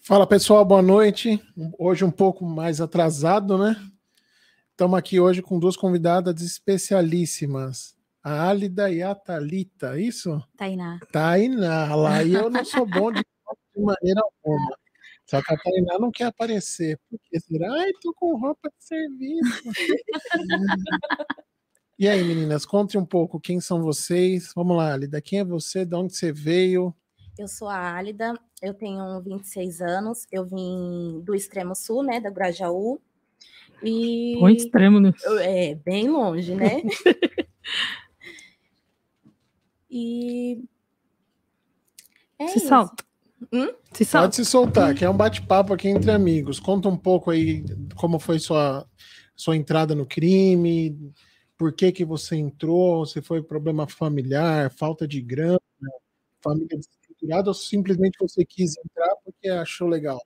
Fala pessoal, boa noite. Hoje um pouco mais atrasado, né? Estamos aqui hoje com duas convidadas especialíssimas. A Álida e a Thalita, é isso? Tainá. Tainá, lá e eu não sou bom de, de maneira alguma. Só que a Tainá não quer aparecer. Porque será? Ai, tô com roupa de serviço. e aí, meninas, conte um pouco quem são vocês. Vamos lá, Álida. Quem é você? De onde você veio? Eu sou a Álida, eu tenho 26 anos, eu vim do extremo sul, né, da Grajaú. E... Muito extremo, né? É, bem longe, né? e... É se isso. solta. Hum? Se solta. Pode se soltar, que é um bate-papo aqui entre amigos. Conta um pouco aí como foi sua, sua entrada no crime, por que que você entrou, se foi problema familiar, falta de grana, família... De estruturado ou simplesmente você quis entrar porque achou legal?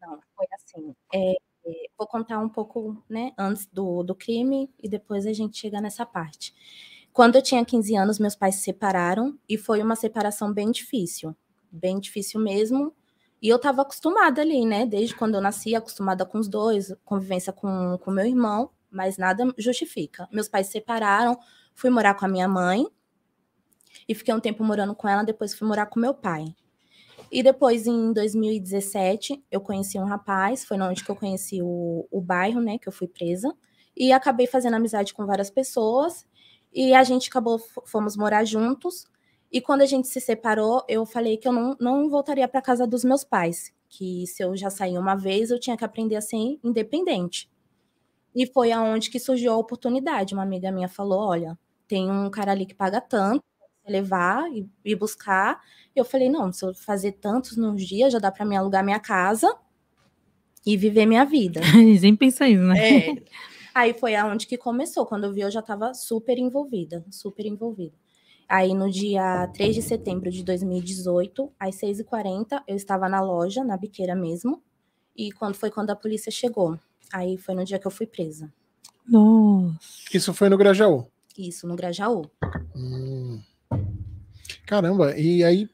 Não, foi assim. É, é, vou contar um pouco né, antes do, do crime e depois a gente chega nessa parte. Quando eu tinha 15 anos, meus pais se separaram e foi uma separação bem difícil, bem difícil mesmo. E eu estava acostumada ali, né? Desde quando eu nasci, acostumada com os dois, convivência com, com meu irmão, mas nada justifica. Meus pais se separaram, fui morar com a minha mãe, e fiquei um tempo morando com ela, depois fui morar com meu pai. E depois, em 2017, eu conheci um rapaz, foi onde que eu conheci o, o bairro, né, que eu fui presa, e acabei fazendo amizade com várias pessoas, e a gente acabou, fomos morar juntos, e quando a gente se separou, eu falei que eu não, não voltaria para casa dos meus pais, que se eu já saí uma vez, eu tinha que aprender a ser independente. E foi aonde que surgiu a oportunidade. Uma amiga minha falou: olha, tem um cara ali que paga tanto, levar e, e buscar. E eu falei, não, se eu fazer tantos num dia, já dá para me alugar minha casa e viver minha vida. Nem pensa isso, né? É. Aí foi aonde que começou. Quando eu vi, eu já estava super envolvida, super envolvida. Aí no dia 3 de setembro de 2018, às 6h40, eu estava na loja, na biqueira mesmo. E quando foi quando a polícia chegou. Aí foi no dia que eu fui presa. Nossa. Isso foi no Grajaú? Isso, no Grajaú. Hum. Caramba, e aí,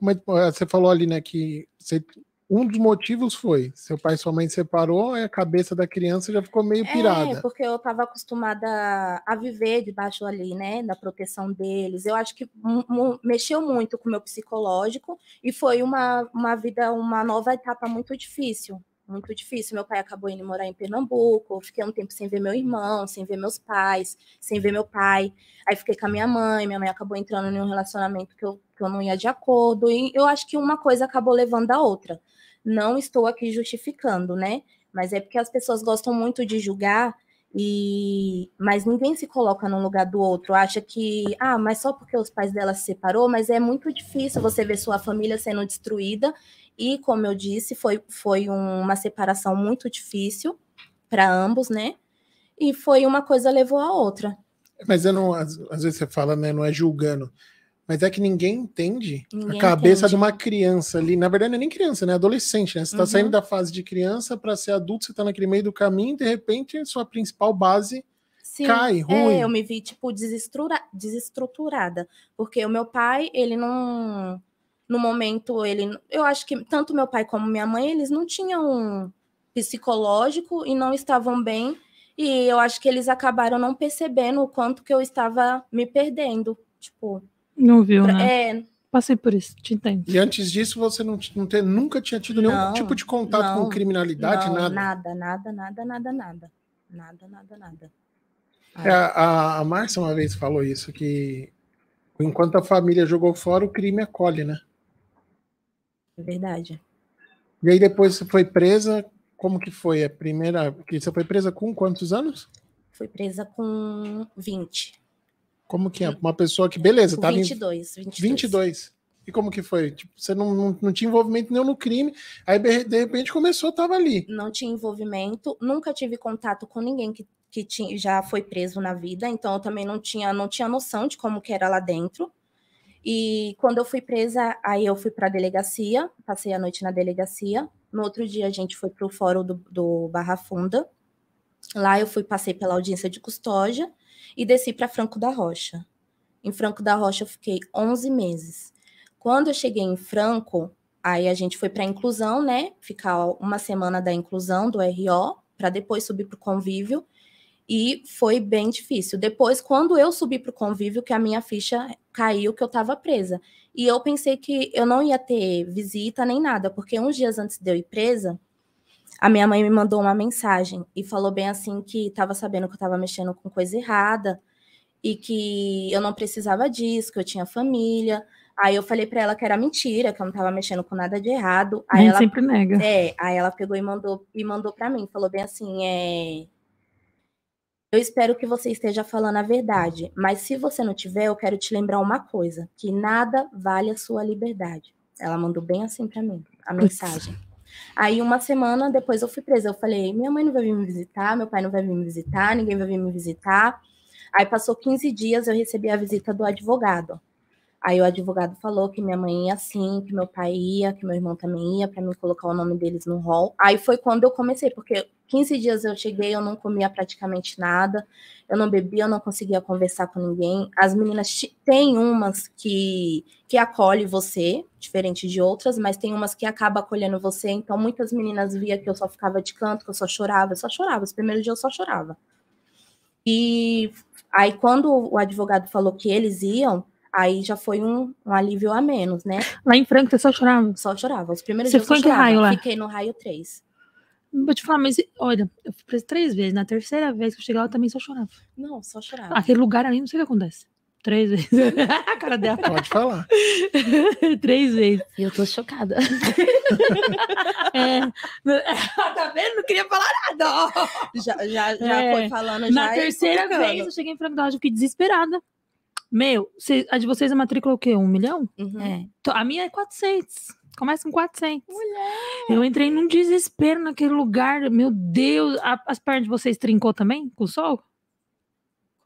mas você falou ali, né, que você, um dos motivos foi seu pai e sua mãe separou, e a cabeça da criança já ficou meio é, pirada. É, porque eu estava acostumada a viver debaixo ali, né, da proteção deles. Eu acho que mexeu muito com o meu psicológico e foi uma, uma vida, uma nova etapa muito difícil muito difícil. Meu pai acabou indo morar em Pernambuco, eu fiquei um tempo sem ver meu irmão, sem ver meus pais, sem ver meu pai. Aí fiquei com a minha mãe, minha mãe acabou entrando em um relacionamento que eu, que eu não ia de acordo, e eu acho que uma coisa acabou levando a outra. Não estou aqui justificando, né? Mas é porque as pessoas gostam muito de julgar e mas ninguém se coloca no lugar do outro, acha que ah, mas só porque os pais dela se separou, mas é muito difícil você ver sua família sendo destruída e, como eu disse, foi, foi uma separação muito difícil para ambos, né? E foi uma coisa levou à outra. Mas eu não, às, às vezes você fala, né? Não é julgando. Mas é que ninguém entende ninguém a cabeça entende. de uma criança ali. Na verdade, não é nem criança, né? É adolescente, né? Você está uhum. saindo da fase de criança para ser adulto, você está naquele meio do caminho, de repente, sua principal base Sim, cai, é, ruim. É, eu me vi, tipo, desestrutura, desestruturada. Porque o meu pai, ele não no momento ele, eu acho que tanto meu pai como minha mãe, eles não tinham um psicológico e não estavam bem, e eu acho que eles acabaram não percebendo o quanto que eu estava me perdendo, tipo, não viu, pra, né? É, Passei por isso, te entendo. E antes disso, você não, não ter, nunca tinha tido nenhum não, tipo de contato não, com criminalidade, não, nada? Nada, nada, nada, nada, nada. Nada, nada, nada. É, a, a Márcia uma vez falou isso, que enquanto a família jogou fora, o crime acolhe, né? É verdade. E aí depois você foi presa, como que foi a primeira... Você foi presa com quantos anos? Fui presa com 20. Como que é? Hum. Uma pessoa que, beleza, tá 22, 22. 22. E como que foi? Tipo, você não, não, não, tinha envolvimento nenhum no crime, aí de repente começou, tava ali. Não tinha envolvimento, nunca tive contato com ninguém que, que tinha, já foi preso na vida, então eu também não tinha, não tinha noção de como que era lá dentro. E quando eu fui presa, aí eu fui para a delegacia, passei a noite na delegacia. No outro dia, a gente foi para o fórum do, do Barra Funda. Lá eu fui, passei pela audiência de custódia e desci para Franco da Rocha. Em Franco da Rocha, eu fiquei 11 meses. Quando eu cheguei em Franco, aí a gente foi para a inclusão, né? Ficar uma semana da inclusão do RO, para depois subir para o convívio. E foi bem difícil. Depois, quando eu subi para o convívio, que a minha ficha caiu, que eu estava presa. E eu pensei que eu não ia ter visita nem nada, porque uns dias antes de eu ir presa, a minha mãe me mandou uma mensagem e falou bem assim que estava sabendo que eu estava mexendo com coisa errada e que eu não precisava disso, que eu tinha família. Aí eu falei para ela que era mentira, que eu não estava mexendo com nada de errado. Aí ela sempre nega. É, aí ela pegou e mandou e mandou para mim, falou bem assim, é, eu espero que você esteja falando a verdade, mas se você não tiver, eu quero te lembrar uma coisa: que nada vale a sua liberdade. Ela mandou bem assim para mim, a mensagem. Aí, uma semana depois, eu fui presa. Eu falei: minha mãe não vai vir me visitar, meu pai não vai vir me visitar, ninguém vai vir me visitar. Aí, passou 15 dias, eu recebi a visita do advogado. Aí o advogado falou que minha mãe ia assim, que meu pai ia, que meu irmão também ia, para mim colocar o nome deles no rol. Aí foi quando eu comecei, porque 15 dias eu cheguei, eu não comia praticamente nada, eu não bebia, eu não conseguia conversar com ninguém. As meninas tem umas que que acolhe você, diferente de outras, mas tem umas que acaba acolhendo você. Então muitas meninas via que eu só ficava de canto, que eu só chorava, eu só chorava. Os primeiros dias eu só chorava. E aí quando o advogado falou que eles iam, Aí já foi um, um alívio a menos, né? Lá em Franca você só chorava? Só chorava. Os primeiros você dias ficou eu só em que raio lá? Fiquei no raio 3. Vou te falar, mas olha, eu fui presa três vezes. Na terceira vez que eu cheguei lá, eu também só chorava. Não, só chorava. Aquele lugar ali, não sei o que acontece. Três vezes. a cara dela. Pode falar. três vezes. E eu tô chocada. é, tá vendo? Não queria falar nada. Já, já, já é, foi falando. Na é terceira vez eu cheguei em Franca eu fiquei desesperada. Meu, a de vocês a é matrícula é o quê? Um milhão? Uhum. É. Então, a minha é 400. Começa com 400. Mulher. Eu entrei num desespero naquele lugar. Meu Deus. A, as pernas de vocês trincou também com o sol?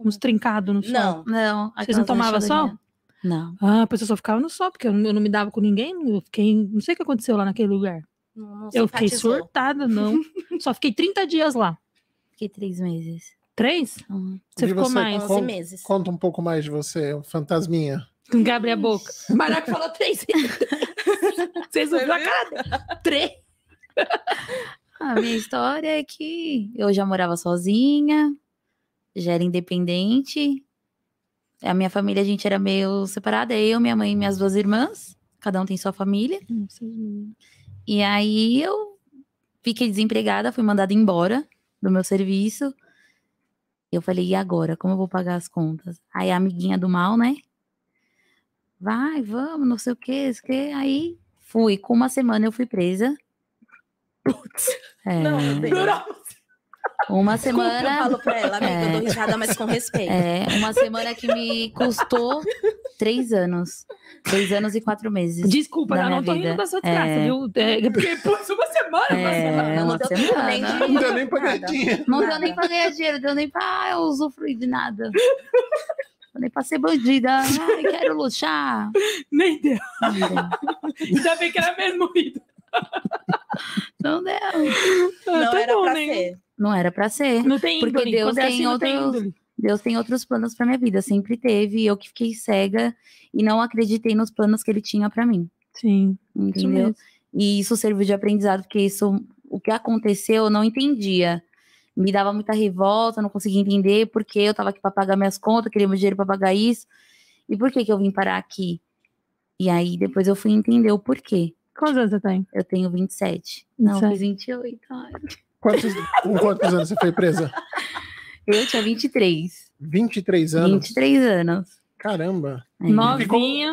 os trincados no sol? Não. não vocês não tomavam sol? Não. Ah, pois eu só ficava no sol, porque eu, eu não me dava com ninguém. Eu fiquei. Não sei o que aconteceu lá naquele lugar. Não, não eu fiquei surtada, não. só fiquei 30 dias lá. Fiquei três meses. Três? Uhum. Você e ficou você mais. Conta, meses. Conta um pouco mais de você, é fantasminha. Gabriel Boca. Maraca falou três. Vocês não viram a cara? Três. A minha história é que eu já morava sozinha, já era independente. A minha família, a gente era meio separada. Eu, minha mãe e minhas duas irmãs. Cada um tem sua família. Hum, e aí eu fiquei desempregada, fui mandada embora do meu serviço. Eu falei, e agora? Como eu vou pagar as contas? Aí a amiguinha do mal, né? Vai, vamos, não sei o que, isso que. Aí fui. Com uma semana eu fui presa. Putz. É... não. Uma Desculpa, semana. Eu falo pra ela, amiga, é... eu tô risada, mas com respeito. É, uma semana que me custou três anos. Três anos e quatro meses. Desculpa, da não, não tô vida. rindo da sua desgraça, é... viu? É, porque pôs uma semana, é, uma semana. Não, deu semana. não deu nem pra ganhar dinheiro. Não deu nem pra ganhar dinheiro, deu nem pra ah, eu usufruir de nada. nem pra ser bandida. Ai, quero luxar. Nem deu. Ainda bem que era é mesmo vida. Não deu. Ah, não, não tá era bom, pra nem... ser. Não era para ser. Não tem índole. Porque Deus é tem, é assim, outros, tem Deus tem outros planos para minha vida, sempre teve. Eu que fiquei cega e não acreditei nos planos que ele tinha para mim. Sim. Entendeu? e isso serviu de aprendizado, porque isso, o que aconteceu, eu não entendia. Me dava muita revolta, não conseguia entender porque eu estava aqui para pagar minhas contas, queria meu dinheiro para pagar isso. E por que que eu vim parar aqui? E aí depois eu fui entender o porquê. Quantos anos você tem? Eu tenho 27. 27. Não, eu fiz 28. Quantos, com quantos anos você foi presa? Eu tinha 23. 23 anos? 23 anos. Caramba. É. Novinha.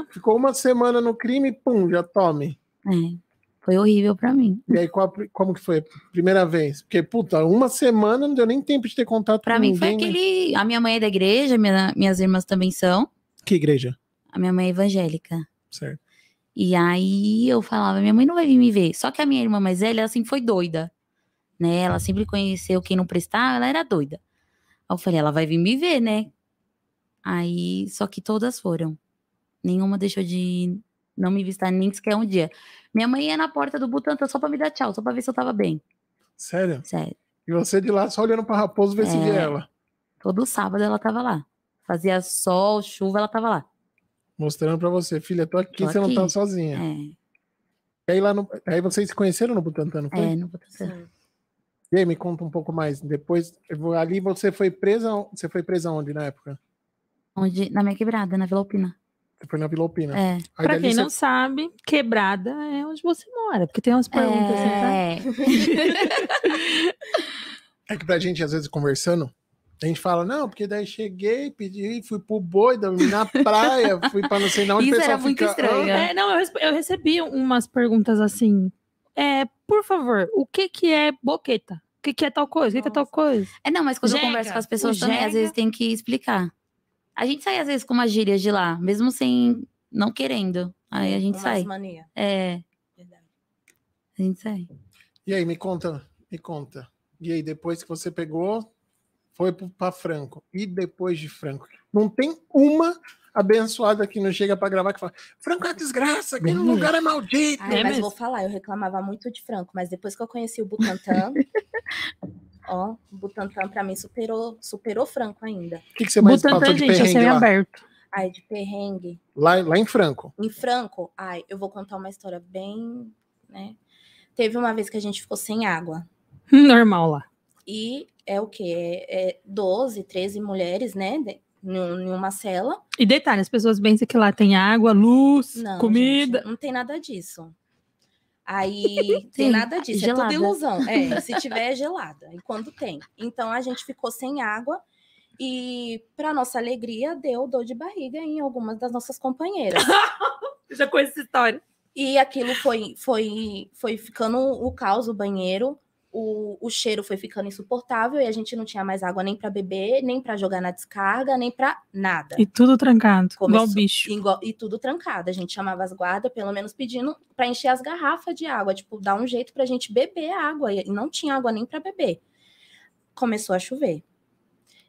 Ficou, ficou, uma semana no crime, pum, já tome. É. Foi horrível pra mim. E aí, qual, como que foi? Primeira vez? Porque, puta, uma semana não deu nem tempo de ter contato pra com mim Pra mim foi né? aquele... A minha mãe é da igreja, minha, minhas irmãs também são. Que igreja? A minha mãe é evangélica. Certo. E aí eu falava, minha mãe não vai vir me ver. Só que a minha irmã mais velha, ela assim foi doida né? Ela sempre conheceu quem não prestava, ela era doida. Aí eu falei, ela vai vir me ver, né? Aí, só que todas foram. Nenhuma deixou de não me visitar nem sequer um dia. Minha mãe ia na porta do Butantan só pra me dar tchau, só pra ver se eu tava bem. Sério? Sério. E você de lá só olhando pra Raposo ver é... se via ela. Todo sábado ela tava lá. Fazia sol, chuva, ela tava lá. Mostrando pra você, filha, tô aqui, tô você aqui. não tá sozinha. É. E aí, lá no... aí vocês se conheceram no Butantan, não foi? É, no Butantan. Sim. E aí, me conta um pouco mais. Depois, ali você foi presa, você foi presa onde na época? Onde? Na minha quebrada, na Vila Alpina. Você foi na Vila Alpina. É. Aí pra quem você... não sabe, quebrada é onde você mora, porque tem umas é. perguntas, é... Assim, tá? é que pra gente, às vezes, conversando, a gente fala, não, porque daí cheguei, pedi, fui pro boi, dormi na praia, fui pra não sei não onde Isso o pessoal era muito fica... estranho. Ah, é, não, eu, eu recebi umas perguntas assim, é, por favor, o que que é boqueta? O que que é tal coisa? O que, que é tal coisa? É, não, mas quando eu converso com as pessoas o também, às vezes tem que explicar. A gente sai às vezes com uma gíria de lá, mesmo sem, não querendo. Aí a gente sai. Mania. É. Verdade. A gente sai. E aí, me conta, me conta. E aí, depois que você pegou, foi para Franco e depois de Franco. Não tem uma abençoada que não chega para gravar que fala: Franco é desgraça, aquele hum. lugar é maldito. Ai, é mas mesmo? vou falar, eu reclamava muito de Franco, mas depois que eu conheci o Butantan. ó, o Butantan para mim superou, superou Franco ainda. O que, que você mais Butantan, de gente, perrengue aberto. Ai, de perrengue. Lá, lá em Franco. Em Franco, ai, eu vou contar uma história bem, né? Teve uma vez que a gente ficou sem água. Normal lá e é o que? É, é 12, 13 mulheres, né? em uma cela. E detalhe, as pessoas pensam que lá tem água, luz, não, comida. Gente, não tem nada disso. Aí tem nada disso, gelada. é tudo ilusão. É, se tiver é gelada, e quando tem. Então a gente ficou sem água e para nossa alegria deu dor de barriga em algumas das nossas companheiras. Já conheço essa história. E aquilo foi foi foi ficando o caos o banheiro o, o cheiro foi ficando insuportável e a gente não tinha mais água nem para beber, nem para jogar na descarga, nem para nada. E tudo trancado, Começou, igual bicho. Igual, e tudo trancado. A gente chamava as guardas, pelo menos pedindo para encher as garrafas de água, tipo, dar um jeito para a gente beber água. E não tinha água nem para beber. Começou a chover.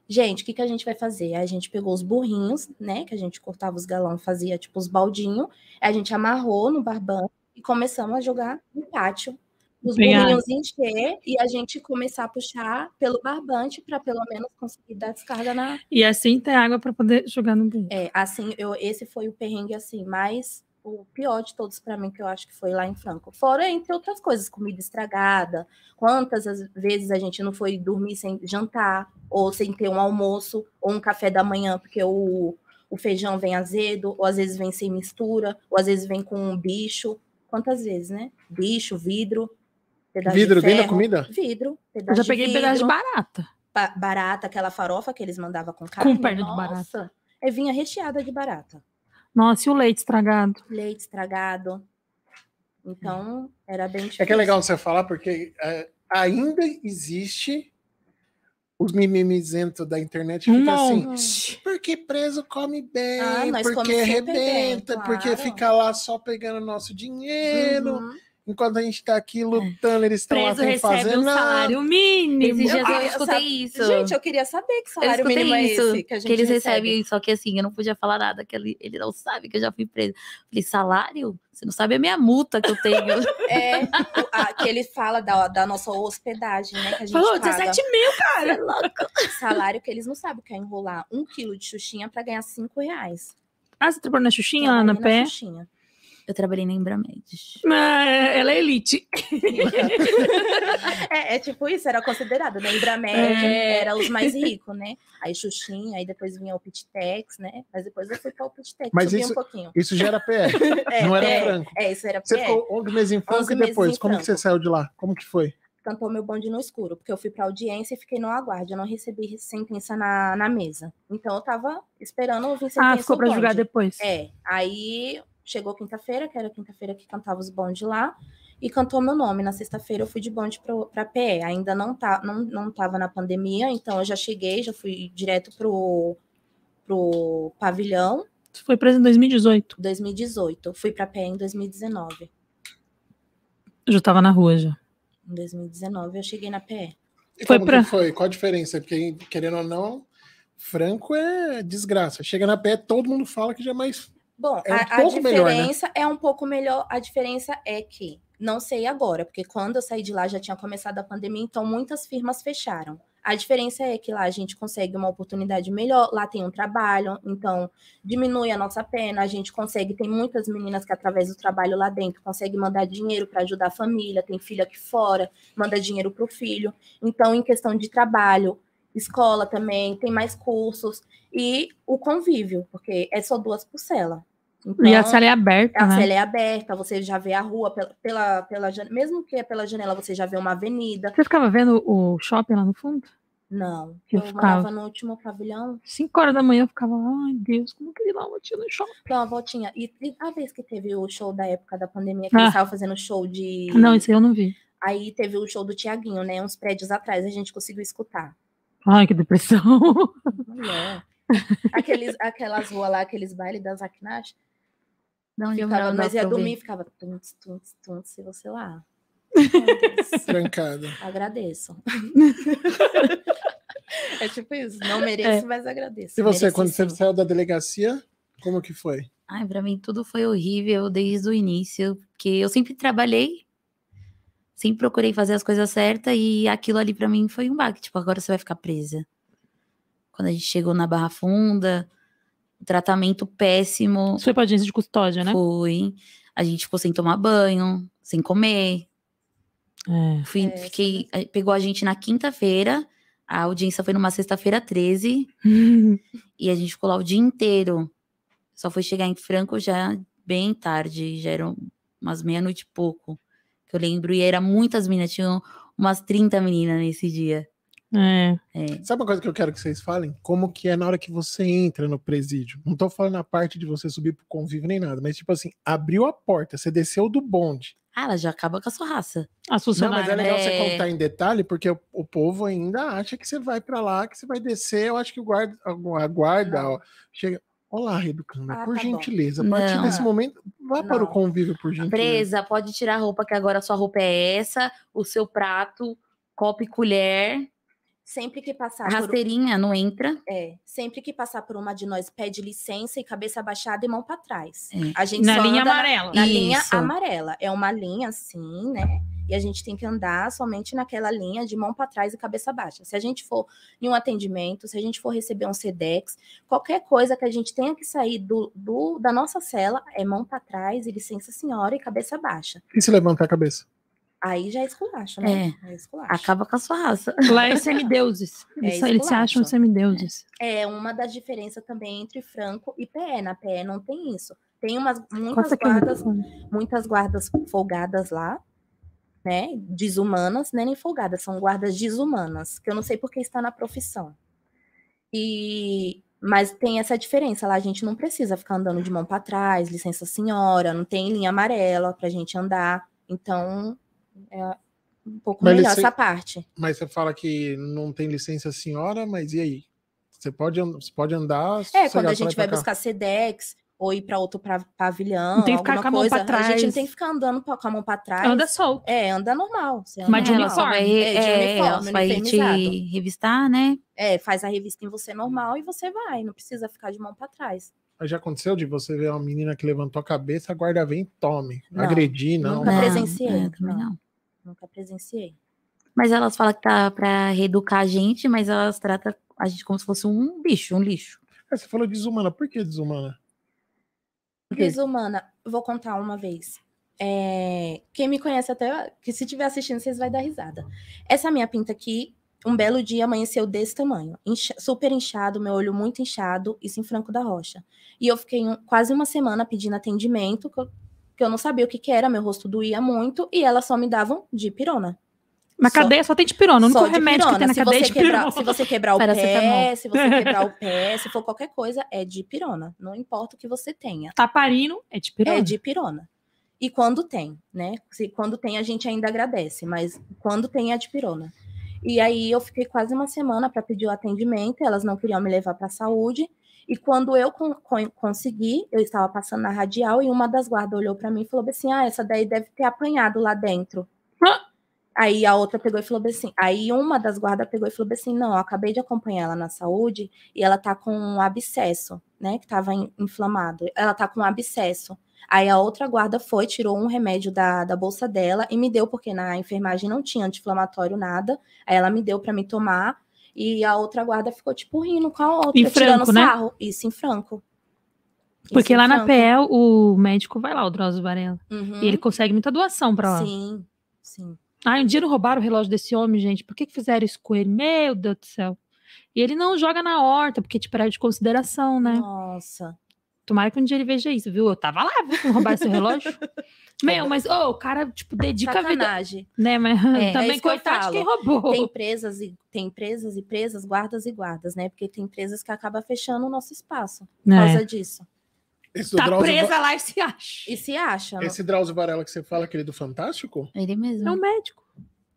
Gente, o que, que a gente vai fazer? A gente pegou os burrinhos, né? Que a gente cortava os galão, fazia tipo os baldinhos. A gente amarrou no barbão e começamos a jogar no pátio os bolinhos encher e a gente começar a puxar pelo barbante para pelo menos conseguir dar descarga na. E assim ter água para poder jogar no banheiro. É, assim, eu, esse foi o perrengue assim, mais o pior de todos para mim que eu acho que foi lá em Franco. Fora entre outras coisas, comida estragada, quantas vezes a gente não foi dormir sem jantar ou sem ter um almoço ou um café da manhã, porque o o feijão vem azedo, ou às vezes vem sem mistura, ou às vezes vem com um bicho. Quantas vezes, né? Bicho, vidro. Pedaço vidro de ferro, dentro da comida? Vidro. Eu já peguei vidro, pedaço de barata. Ba barata, aquela farofa que eles mandavam com carne. Com perna Nossa, de barata. É vinha recheada de barata. Nossa, e o leite estragado? Leite estragado. Então, era bem difícil. É que é legal você falar, porque é, ainda existe os mimimizentos da internet que fica assim, porque preso come bem, ah, porque arrebenta, bem, claro. porque fica lá só pegando nosso dinheiro. Uhum enquanto a gente tá aqui lutando, eles estão lá sem fazer um nada. salário mínimo. Esses dias eu, eu escutei isso. Gente, eu queria saber que salário mínimo é esse que a gente Que eles recebe. recebem, só que assim, eu não podia falar nada, que ele, ele não sabe que eu já fui presa. Falei, salário? Você não sabe a minha multa que eu tenho. é, que ele fala da, da nossa hospedagem, né? Que a gente Falou, paga. 17 mil, cara! É louco. Salário que eles não sabem que é enrolar um quilo de xuxinha pra ganhar 5 reais. Ah, você trabalhou na xuxinha, lá na, na pé? Xuxinha. Eu trabalhei na Embramed. Ah, é, ela é elite. é, é, tipo isso, era considerado, né? Embramed é. era os mais ricos, né? Aí Xuxinha, aí depois vinha o Pitex, né? Mas depois eu fui para o Pitex, Mas isso, um pouquinho. Isso já era PR, é, não era é, É, isso era PR. Você ficou 11 meses em franco e depois, como que você saiu de lá? Como que foi? cantou meu bonde no escuro, porque eu fui para audiência e fiquei no aguardo. Eu não recebi sentença na, na mesa. Então eu tava esperando ouvir sentença. Ah, ficou para julgar depois. É. Aí Chegou quinta-feira, que era quinta-feira que cantava os bondes lá, e cantou meu nome. Na sexta-feira eu fui de bonde para PE. Ainda não, tá, não, não tava na pandemia, então eu já cheguei, já fui direto pro, pro pavilhão. Você foi preso em 2018? 2018. Fui para PE em 2019. Eu já estava na rua já. Em 2019 eu cheguei na PE. E foi pra... foi? Qual a diferença? Porque, querendo ou não, Franco é desgraça. Chega na PE, todo mundo fala que já é mais Bom, é um a, a, diferença melhor, né? é um pouco melhor. A diferença é que, não sei agora, porque quando eu saí de lá já tinha começado a pandemia, então muitas firmas fecharam. A diferença é que lá a gente consegue uma oportunidade melhor, lá tem um trabalho, então diminui a nossa pena, a gente consegue, tem muitas meninas que através do trabalho lá dentro conseguem mandar dinheiro para ajudar a família, tem filha aqui fora, manda dinheiro para o filho. Então, em questão de trabalho, escola também, tem mais cursos e o convívio, porque é só duas por cela. Então, e a cela então, é aberta. A né? cela é aberta, você já vê a rua pela, pela, pela janela. Mesmo que é pela janela, você já vê uma avenida. Você ficava vendo o shopping lá no fundo? Não. Eu, eu ficava no último pavilhão. Cinco horas da manhã eu ficava, ai Deus, como que ele dá uma voltinha no shopping? então uma voltinha. E, e, a vez que teve o show da época da pandemia, que ah. eles estavam fazendo show de. Não, isso eu não vi. Aí teve o show do Tiaguinho, né? Uns prédios atrás, a gente conseguiu escutar. Ai, que depressão. é Aqueles, aquelas ruas lá, aqueles bailes das Akinash, não ficava, mas ia dormir e ficava tuntos, tuntos, tuntos, e você lá. Trancada. Agradeço. é tipo isso, não mereço, é. mas agradeço. E você, quando sim. você saiu da delegacia, como que foi? Ai, pra mim tudo foi horrível desde o início, porque eu sempre trabalhei, sempre procurei fazer as coisas certas e aquilo ali para mim foi um baque. Tipo, agora você vai ficar presa. Quando a gente chegou na Barra Funda, tratamento péssimo. Foi foi pra agência de custódia, né? Fui. A gente ficou sem tomar banho, sem comer. É. Fui, é, fiquei, eh, pegou a gente na quinta-feira. A audiência foi numa sexta-feira 13. e a gente ficou lá o dia inteiro. Só foi chegar em Franco já bem tarde, já eram umas meia-noite e pouco. Que eu lembro, e era muitas meninas, tinham umas 30 meninas nesse dia. É. é. Sabe uma coisa que eu quero que vocês falem? Como que é na hora que você entra no presídio? Não tô falando a parte de você subir pro convívio nem nada, mas tipo assim, abriu a porta, você desceu do bonde. Ah, ela já acaba com a sua raça. a As Não, mas é legal você é. contar em detalhe, porque o, o povo ainda acha que você vai para lá, que você vai descer. Eu acho que o guarda, a guarda ó, chega. Olá, Reducana, ah, por tá gentileza, bom. a partir Não. desse momento, vá Não. para o convívio, por tá gentileza. Presa, pode tirar a roupa, que agora a sua roupa é essa, o seu prato, copo e colher Sempre que passar. Rasteirinha, por... não entra? É. Sempre que passar por uma de nós, pede licença e cabeça baixada e mão para trás. É. A gente na linha amarela. Na linha amarela. É uma linha assim, né? E a gente tem que andar somente naquela linha de mão para trás e cabeça baixa. Se a gente for em um atendimento, se a gente for receber um SEDEX, qualquer coisa que a gente tenha que sair do, do da nossa cela é mão para trás e licença senhora e cabeça baixa. E se levantar a cabeça? Aí já é esculacha, né? É. Esculacha. Acaba com a sua raça. Lá é semideuses. É eles, se acham semideuses. É. é uma das diferenças também entre franco e PE. Na PE não tem isso. Tem umas muitas guardas, muitas guardas folgadas lá, né? Desumanas, né? nem folgadas, são guardas desumanas, que eu não sei porque está na profissão. E mas tem essa diferença lá, a gente não precisa ficar andando de mão para trás, licença senhora, não tem linha amarela pra gente andar. Então, é um pouco mas melhor essa parte. Mas você fala que não tem licença senhora, mas e aí? Você pode, você pode andar. É, quando a gente vai buscar SEDEX ou ir para outro pra, pavilhão. Não tem que ficar com a mão para trás. A gente não tem que ficar andando com a mão para trás. Anda solto. É, anda normal. Anda mas de uniforme. É, é, é, uniforme, vai te revistar, né? É, faz a revista em você normal e você vai. Não precisa ficar de mão para trás. Já aconteceu de você ver uma menina que levantou a cabeça, a guarda vem tome. Não, Agredir, não. Nunca presenciei. É, não, não. não nunca presenciei. Mas elas falam que tá para reeducar a gente, mas elas tratam a gente como se fosse um bicho, um lixo. É, você falou desumana, por que desumana? desumana, vou contar uma vez. É... Quem me conhece até, que se estiver assistindo, vocês vai dar risada. Essa minha pinta aqui, um belo dia amanheceu desse tamanho, incha... super inchado, meu olho muito inchado, isso em Franco da Rocha. E eu fiquei um... quase uma semana pedindo atendimento, porque eu não sabia o que, que era, meu rosto doía muito, e elas só me davam dipirona. Na só, cadeia só tem dipirona, o único remédio que tem na se cadeia é dipirona. Se você quebrar o pé, se você quebrar o pé, se for qualquer coisa, é dipirona. Não importa o que você tenha. Taparino é dipirona. É dipirona. E quando tem, né? Se, quando tem, a gente ainda agradece, mas quando tem é dipirona. E aí eu fiquei quase uma semana para pedir o atendimento, elas não queriam me levar para a saúde. E quando eu con con consegui, eu estava passando na radial e uma das guardas olhou para mim e falou assim: Ah, essa daí deve ter apanhado lá dentro. Aí a outra pegou e falou assim. Aí uma das guardas pegou e falou assim: não, eu acabei de acompanhar ela na saúde e ela tá com um abscesso, né? Que tava in, inflamado. Ela tá com um abscesso. Aí a outra guarda foi, tirou um remédio da, da bolsa dela e me deu, porque na enfermagem não tinha anti-inflamatório nada. Aí ela me deu para me tomar. E a outra guarda ficou, tipo, rindo com a outra, em tirando né? sarro. Né? Isso, em franco. Porque lá na PEL, o médico vai lá, o Drauzio Varela. Uhum. E ele consegue muita doação pra lá. Sim, sim. Ah, um dia não roubaram o relógio desse homem, gente. Por que, que fizeram isso com ele? Meu Deus do céu. E ele não joga na horta, porque te tipo, perde de consideração, né? Nossa. Tomara que um dia ele veja isso, viu? Eu tava lá, vou roubar seu relógio. Meu, é. mas oh, o cara, tipo, dedica a vida. Né, mas é, é, também é coitado que de quem roubou. Tem empresas e tem empresas e presas, guardas e guardas, né? Porque tem empresas que acabam fechando o nosso espaço por é. causa disso. Esse tá Drauzio presa Va... lá e se acha. E se acha. Esse Drauzio Varela que você fala, aquele do Fantástico? Ele mesmo. É um médico.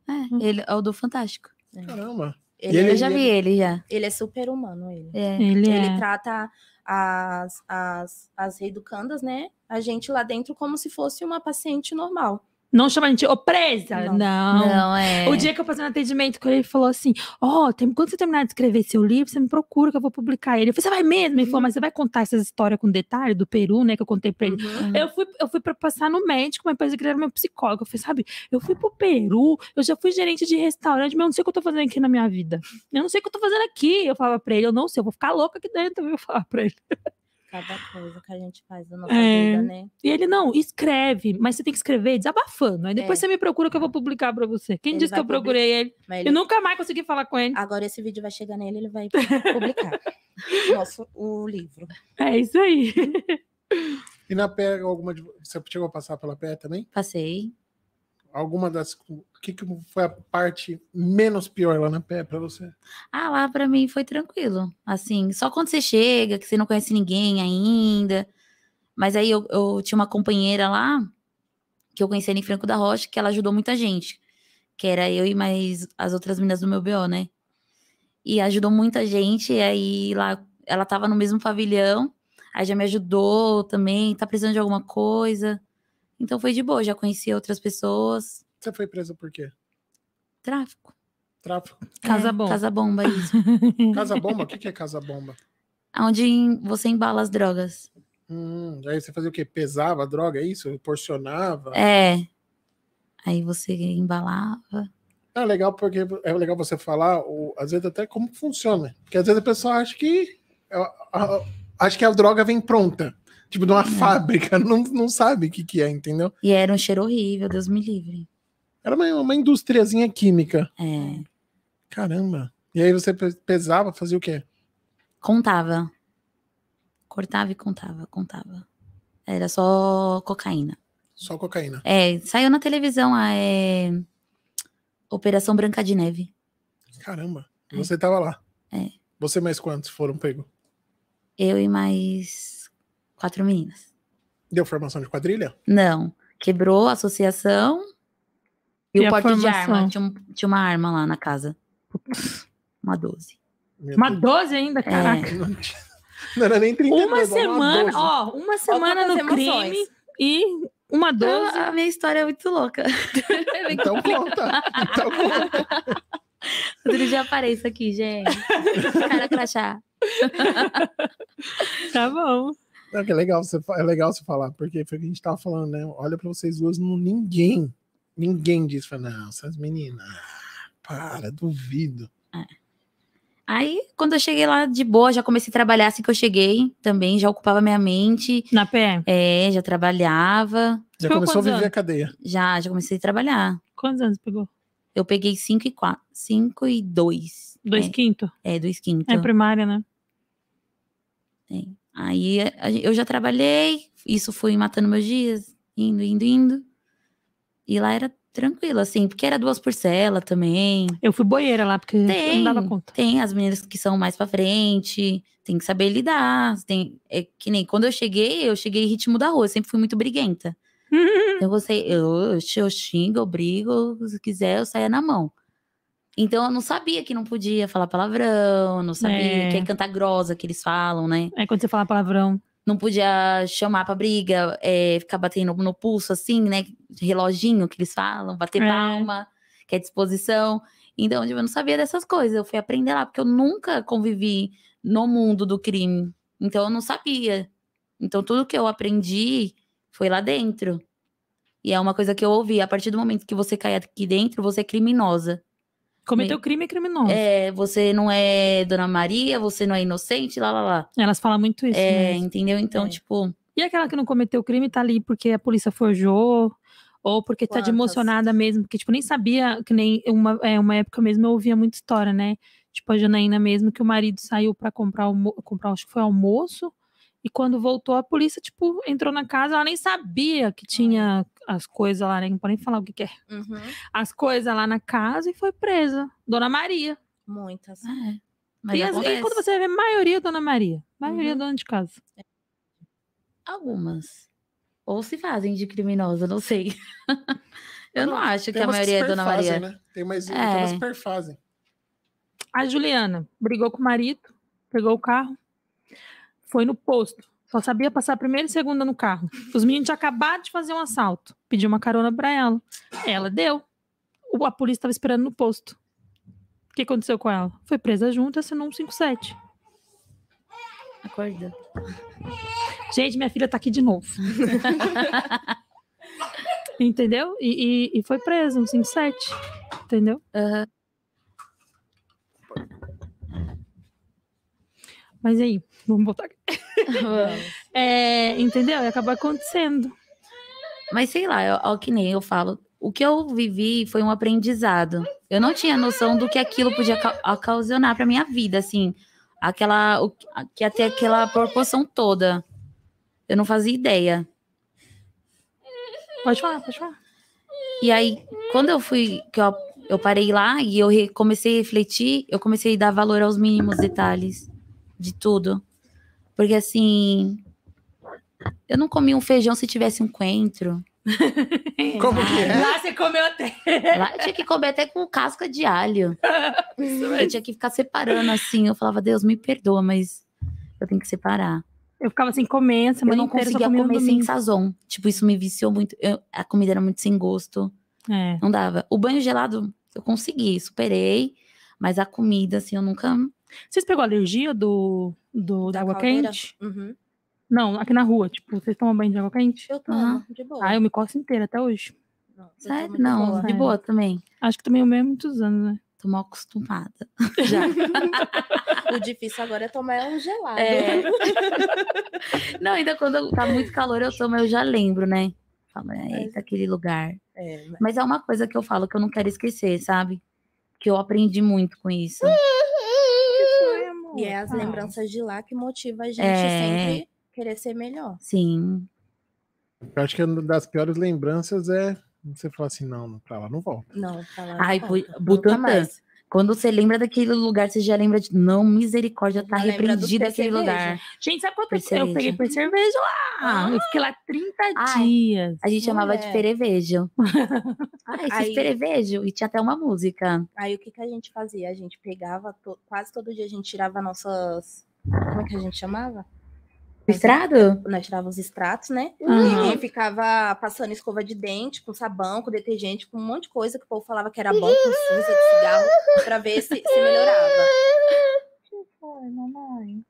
É, hum. ele é o do Fantástico. Caramba. Ele, ele, eu já ele, vi ele já. Ele é super humano, ele. É. Ele, ele trata as, as, as reeducandas, né? a gente lá dentro como se fosse uma paciente normal. Não chama a gente, ô presa! Não. Não, não é. O dia que eu fazia um atendimento com ele, falou assim: Ó, oh, quando você terminar de escrever seu livro, você me procura que eu vou publicar ele. Eu falei, você vai mesmo? Ele falou, uhum. mas você vai contar essas histórias com detalhe do Peru, né? Que eu contei pra ele. Uhum. Eu fui, eu fui pra passar no médico, mas depois ele era meu psicólogo. Eu falei, sabe, eu fui pro Peru, eu já fui gerente de restaurante, mas eu não sei o que eu tô fazendo aqui na minha vida. Eu não sei o que eu tô fazendo aqui. Eu falava pra ele, eu não sei, eu vou ficar louca aqui dentro, eu falava pra ele. cada coisa que a gente faz na nossa é. vida, né? E ele, não, escreve, mas você tem que escrever desabafando. Aí depois é. você me procura que eu vou publicar pra você. Quem ele disse que eu procurei ele? ele? Eu nunca mais consegui falar com ele. Agora esse vídeo vai chegar nele, ele vai publicar nosso, o livro. É isso aí. E na pé, alguma você chegou a passar pela pé também? Passei alguma das. O que, que foi a parte menos pior lá na pé para você? Ah, lá para mim foi tranquilo. Assim, só quando você chega, que você não conhece ninguém ainda. Mas aí eu, eu tinha uma companheira lá, que eu conheci em Franco da Rocha, que ela ajudou muita gente. Que era eu e mais as outras meninas do meu BO, né? E ajudou muita gente. E aí lá ela tava no mesmo pavilhão. Aí já me ajudou também. Tá precisando de alguma coisa? Então foi de boa, já conheci outras pessoas. Você foi presa por quê? Tráfico. Tráfico. É, casa bomba. Casa bomba, isso. casa bomba? O que, que é casa bomba? Onde você embala as drogas. Hum, aí você fazia o quê? Pesava a droga, é isso? Porcionava? É. Aí você embalava. É legal porque é legal você falar, ou, às vezes até como funciona. Porque às vezes a pessoa acha que acha que a droga vem pronta tipo, numa é. fábrica, não, não sabe o que, que é, entendeu? E era um cheiro horrível, Deus me livre. Era uma, uma indústriazinha química. É. Caramba. E aí você pesava, fazia o quê? Contava. Cortava e contava, contava. Era só cocaína. Só cocaína. É, saiu na televisão a ah, é... Operação Branca de Neve. Caramba, é. você tava lá. É. Você mais quantos foram pego? Eu e mais Quatro meninas. Deu formação de quadrilha? Não. Quebrou a associação e, e o porte de arma. Tinha, um, tinha, uma arma lá na casa. Uma 12. uma 12 ainda? É. Caraca. É. Não era nem 32, uma semana, uma ó, uma semana no crime e uma 12. Ah, a minha história é muito louca. então conta. Então conta. Outro dia apareço aqui, gente. Cara crachá. tá bom. Não, que é legal você é legal você falar, porque foi o que a gente tava falando, né? Olha para vocês duas, não, ninguém, ninguém diz para não, essas meninas. Ah, para, duvido. É. Aí, quando eu cheguei lá de boa, já comecei a trabalhar assim que eu cheguei, também já ocupava minha mente. Na pé É, já trabalhava. Já começou a viver anos? a cadeia? Já, já comecei a trabalhar. Quantos anos pegou? Eu peguei 5 e 4, 5 e 2. 2 é, quinto? É, 2 quinto. É primária, né? Tem. É. Aí eu já trabalhei, isso foi matando meus dias, indo, indo, indo. E lá era tranquilo, assim, porque era duas por cela também. Eu fui boeira lá, porque tem, não dava conta. Tem as meninas que são mais pra frente, tem que saber lidar. Tem, é que nem quando eu cheguei, eu cheguei ritmo da rua, eu sempre fui muito briguenta. Então você, eu, eu, eu xingo, eu brigo, se quiser, eu saia na mão. Então eu não sabia que não podia falar palavrão, não sabia é. que é cantar grosa que eles falam, né? É quando você fala palavrão. Não podia chamar pra briga, é, ficar batendo no pulso assim, né? Reloginho que eles falam, bater é. palma, que é disposição. Então, tipo, eu não sabia dessas coisas. Eu fui aprender lá, porque eu nunca convivi no mundo do crime. Então, eu não sabia. Então, tudo que eu aprendi foi lá dentro. E é uma coisa que eu ouvi. A partir do momento que você cai aqui dentro, você é criminosa. Cometeu crime criminoso. É, você não é Dona Maria, você não é inocente, lá, lá, lá. Elas falam muito isso. É, mesmo. entendeu? Então, é. tipo. E aquela que não cometeu crime tá ali porque a polícia forjou, ou porque Quantas? tá de emocionada mesmo, porque, tipo, nem sabia, que nem uma, é, uma época mesmo eu ouvia muita história, né? Tipo, a Janaína mesmo, que o marido saiu para comprar, almo comprar, acho que foi almoço, e quando voltou, a polícia, tipo, entrou na casa, ela nem sabia que tinha as coisas lá, né? Não podem falar o que quer. É. Uhum. As coisas lá na casa e foi presa. Dona Maria. Muitas. É. Mas e, as, e quando você vê, maioria é Dona Maria. Maioria é uhum. dona de casa. Algumas. Ou se fazem de criminosa, não sei. Eu não, não acho que a maioria é que é Dona Maria. Né? Tem mais é. tem perfazem. A Juliana brigou com o marido, pegou o carro, foi no posto só sabia passar primeira e segunda no carro. Os meninos tinham acabado de fazer um assalto. Pediu uma carona para ela. Ela deu. A polícia estava esperando no posto. O que aconteceu com ela? Foi presa junto, assinou um 57. Acorda. Gente, minha filha tá aqui de novo. Entendeu? E, e, e, foi preso, um 57. Entendeu? Uhum. Mas aí, vamos voltar aqui. é, entendeu? E acaba acontecendo. Mas sei lá, eu, que nem eu falo, o que eu vivi foi um aprendizado. Eu não tinha noção do que aquilo podia ocasionar para minha vida, assim, aquela o, que até aquela proporção toda. Eu não fazia ideia. Pode falar, pode falar. E aí, quando eu fui, que eu, eu parei lá e eu comecei a refletir, eu comecei a dar valor aos mínimos detalhes de tudo. Porque assim, eu não comi um feijão se tivesse um coentro. Como que é? Lá você comeu até. Lá eu tinha que comer até com casca de alho. eu tinha que ficar separando assim. Eu falava, Deus, me perdoa, mas eu tenho que separar. Eu ficava sem assim, comer, mas eu não conseguia comer sem sazon. Tipo, isso me viciou muito. Eu, a comida era muito sem gosto. É. Não dava. O banho gelado, eu consegui, superei. Mas a comida, assim, eu nunca vocês pegou alergia do, do da, da água caldeira? quente? Uhum. Não, aqui na rua, tipo, vocês tomam banho de água quente? Eu tomo, ah. de boa. Ah, eu me coço inteira até hoje. Não, Sério? Não, de boa, de boa também. Acho que também o mesmo muitos anos, né? Tô mal acostumada. Já. o difícil agora é tomar é um gelado. É. Não, ainda quando tá muito calor eu tomo, eu já lembro, né? Falo, eita, tá aquele lugar. É, mas... mas... é uma coisa que eu falo que eu não quero esquecer, sabe? Que eu aprendi muito com isso. Hum. E é as lembranças de lá que motiva a gente é... sempre querer ser melhor. Sim. Eu acho que é uma das piores lembranças é você falar assim, não, pra lá não volta. Não, pra lá não Ai, volta. mais. Quando você lembra daquele lugar, você já lembra de. Não, misericórdia, tá repreendido aquele lugar. Gente, sabe quanto eu peguei por cerveja lá? Ah, eu fiquei lá 30 Ai, dias. A gente chamava é. de perevejo. Ai, ah, aí, perevejo. E tinha até uma música. Aí o que, que a gente fazia? A gente pegava, to... quase todo dia a gente tirava nossas. Como é que a gente chamava? Estrado? Nós tirávamos extratos, né? Uhum. E ficava passando escova de dente com sabão, com detergente, com um monte de coisa que o povo falava que era bom, com cinza de cigarro, pra ver se, se melhorava. O que foi, mamãe?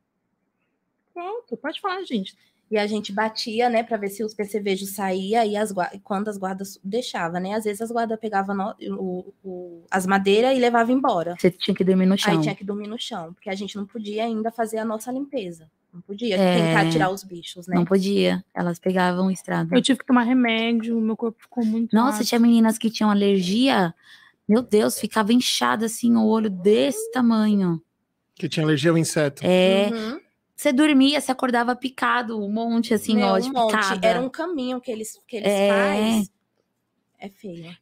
Pronto, pode falar, gente. E a gente batia, né, para ver se os percevejos saía e as quando as guardas deixava, né? Às vezes as guardas pegavam no, o, o, as madeiras e levavam embora. Você tinha que dormir no chão. Aí tinha que dormir no chão, porque a gente não podia ainda fazer a nossa limpeza. Não podia é... tentar tirar os bichos, né? Não podia. Elas pegavam estrada. Eu tive que tomar remédio, meu corpo ficou muito. Nossa, rápido. tinha meninas que tinham alergia. Meu Deus, ficava inchada assim, o olho desse tamanho. Que tinha alergia ao inseto. É. Uhum. Você dormia, você acordava picado, um monte assim, Meu, ó, de um monte. Era um caminho que eles, que eles é... fazem. É feio.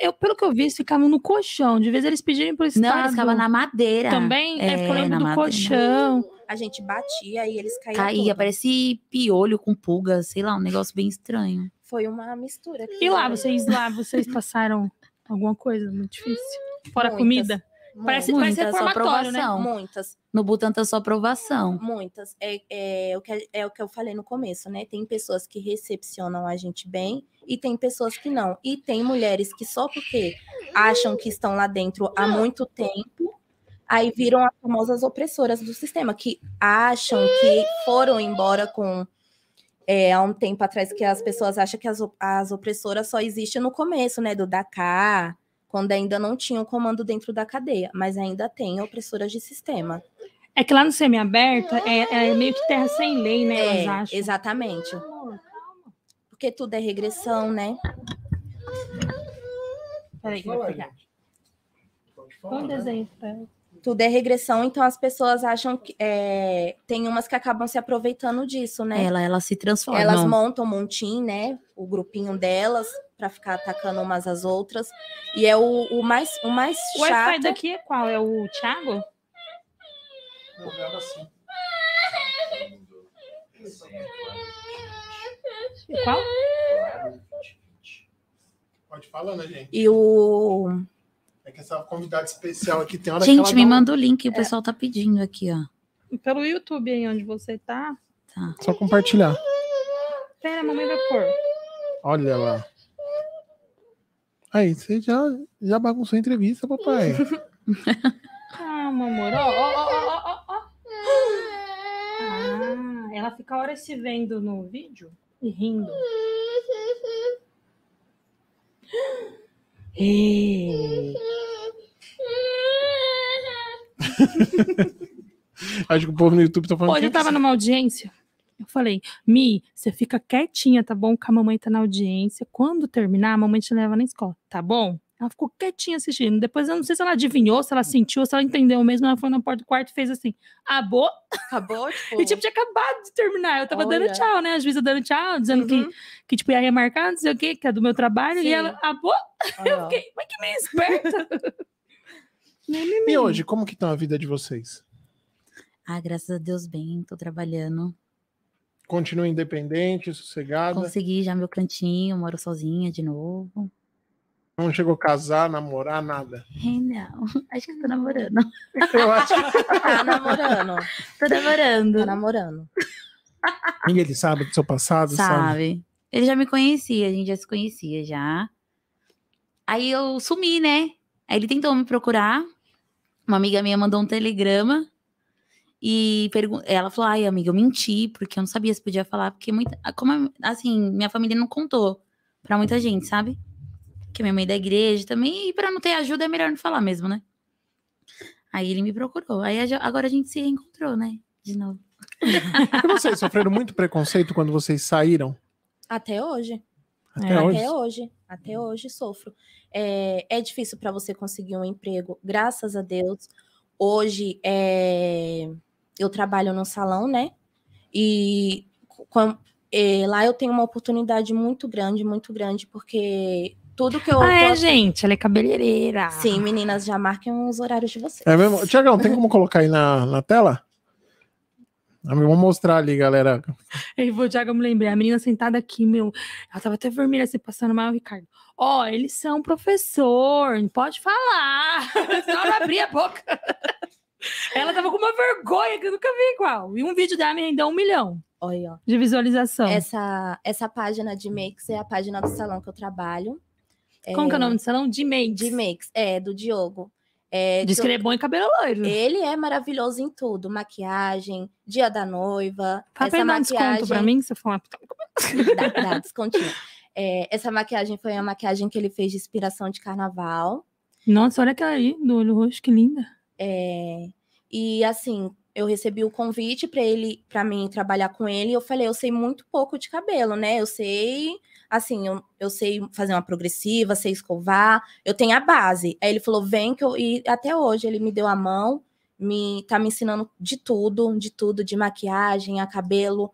Eu, pelo que eu vi, eles ficavam no colchão. De vez eles pediam pro estado. Não, eles ficavam na madeira. Também? É, é do madeira. colchão a gente batia e eles caíam. Caía, parecia piolho com pulga, sei lá, um negócio bem estranho. Foi uma mistura. E lá, vocês lá, vocês passaram alguma coisa muito difícil? Fora Muitas. comida? Parece, muitas, parece só né? aprovação. Né? Muitas. No Butantan, só aprovação. Muitas. É, é, o que, é o que eu falei no começo, né? Tem pessoas que recepcionam a gente bem e tem pessoas que não. E tem mulheres que só porque acham que estão lá dentro há muito tempo, aí viram as famosas opressoras do sistema, que acham que foram embora com. É, há um tempo atrás que as pessoas acham que as, as opressoras só existem no começo, né? Do Dakar, quando ainda não tinha o comando dentro da cadeia, mas ainda tem opressoras de sistema. É que lá no semiaberto é, é meio que terra sem lei, né? É, elas acham. Exatamente. Porque tudo é regressão, né? Peraí, vou pegar. Um desenho pra tudo é regressão, então as pessoas acham que é, tem umas que acabam se aproveitando disso, né? Ela, ela se transforma. Elas montam um montinho né? O grupinho delas para ficar atacando umas às outras. E é o, o mais o mais o chato. O Wi-Fi daqui é qual? É o Thiago? É é e é qual? Pode falar, né, gente? E o que essa convidada especial aqui tem hora Gente, me manda o link, o é. pessoal tá pedindo aqui, ó. Pelo YouTube aí onde você tá. Tá. Só compartilhar. Pera, a mamãe vai pôr. Olha lá. Aí, você já, já bagunçou a entrevista, papai. Calma, ah, amor. Ó, ó, ó, ó, ó. Ah, ela fica horas se vendo no vídeo e rindo. Ei. Acho que o povo no YouTube tá falando. Hoje eu é tava numa audiência. Eu falei, Mi, você fica quietinha, tá bom? Que a mamãe tá na audiência. Quando terminar, a mamãe te leva na escola, tá bom? Ela ficou quietinha assistindo. Depois eu não sei se ela adivinhou, se ela sentiu, se ela entendeu mesmo. Ela foi na porta do quarto e fez assim: acabou. Acabou, tipo. E tipo, tinha acabado de terminar. Eu tava Olha. dando tchau, né? A juíza dando tchau, dizendo uhum. que, que tipo, ia remarcar, não sei o quê, que é do meu trabalho. Sim. E ela acabou. Ah, eu fiquei, mas que meio esperta. Né, e hoje, como que tá a vida de vocês? Ah, graças a Deus, bem, tô trabalhando. Continua independente, sossegada. Consegui já meu cantinho, moro sozinha de novo. Não chegou a casar, namorar, nada. não, acho que tô namorando. Eu acho que tá namorando. Tô namorando. Tá namorando. E ele sabe do seu passado? Sabe. sabe. Ele já me conhecia, a gente já se conhecia já. Aí eu sumi, né? Aí ele tentou me procurar, uma amiga minha mandou um telegrama e ela falou: ai, amiga, eu menti, porque eu não sabia se podia falar, porque muita. Como assim, minha família não contou pra muita gente, sabe? Que minha mãe é da igreja também, e pra não ter ajuda é melhor não falar mesmo, né? Aí ele me procurou. Aí agora a gente se reencontrou, né? De novo. e vocês sofreram muito preconceito quando vocês saíram? Até hoje. Até, é, hoje. até, hoje. até hoje. sofro. É, é difícil para você conseguir um emprego, graças a Deus. Hoje é, eu trabalho no salão, né? E com, é, lá eu tenho uma oportunidade muito grande, muito grande, porque tudo que eu. Ah, é, gente, ela é cabeleireira. Sim, meninas, já marquem os horários de vocês. É mesmo? Tiagão, tem como colocar aí na, na tela? Vou mostrar ali, galera. Ei, vou, Diago, eu me lembrei. A menina sentada aqui, meu, ela tava até vermelha se assim, passando mal, Ricardo. Ó, oh, eles são professor, pode falar. Só não abrir a boca. Ela tava com uma vergonha que eu nunca vi igual. E um vídeo dela me rendeu um milhão. Olha, ó. De visualização. Essa, essa página de makes é a página do salão que eu trabalho. Como é... que é o é, nome do salão? De makes. De makes, é, do Diogo. É, Diz que ele é bom em cabelo loiro. Ele é maravilhoso em tudo. Maquiagem, dia da noiva. Tá essa maquiagem... desconto pra mim, se eu falar... dá, dá, descontinho. É, essa maquiagem foi a maquiagem que ele fez de inspiração de carnaval. Nossa, olha aquela aí, do olho roxo, que linda. É, e assim, eu recebi o convite para ele, para mim trabalhar com ele, e eu falei, eu sei muito pouco de cabelo, né? Eu sei assim, eu, eu sei fazer uma progressiva, sei escovar, eu tenho a base. Aí ele falou, vem que eu. E até hoje ele me deu a mão, me tá me ensinando de tudo, de tudo, de maquiagem, a cabelo,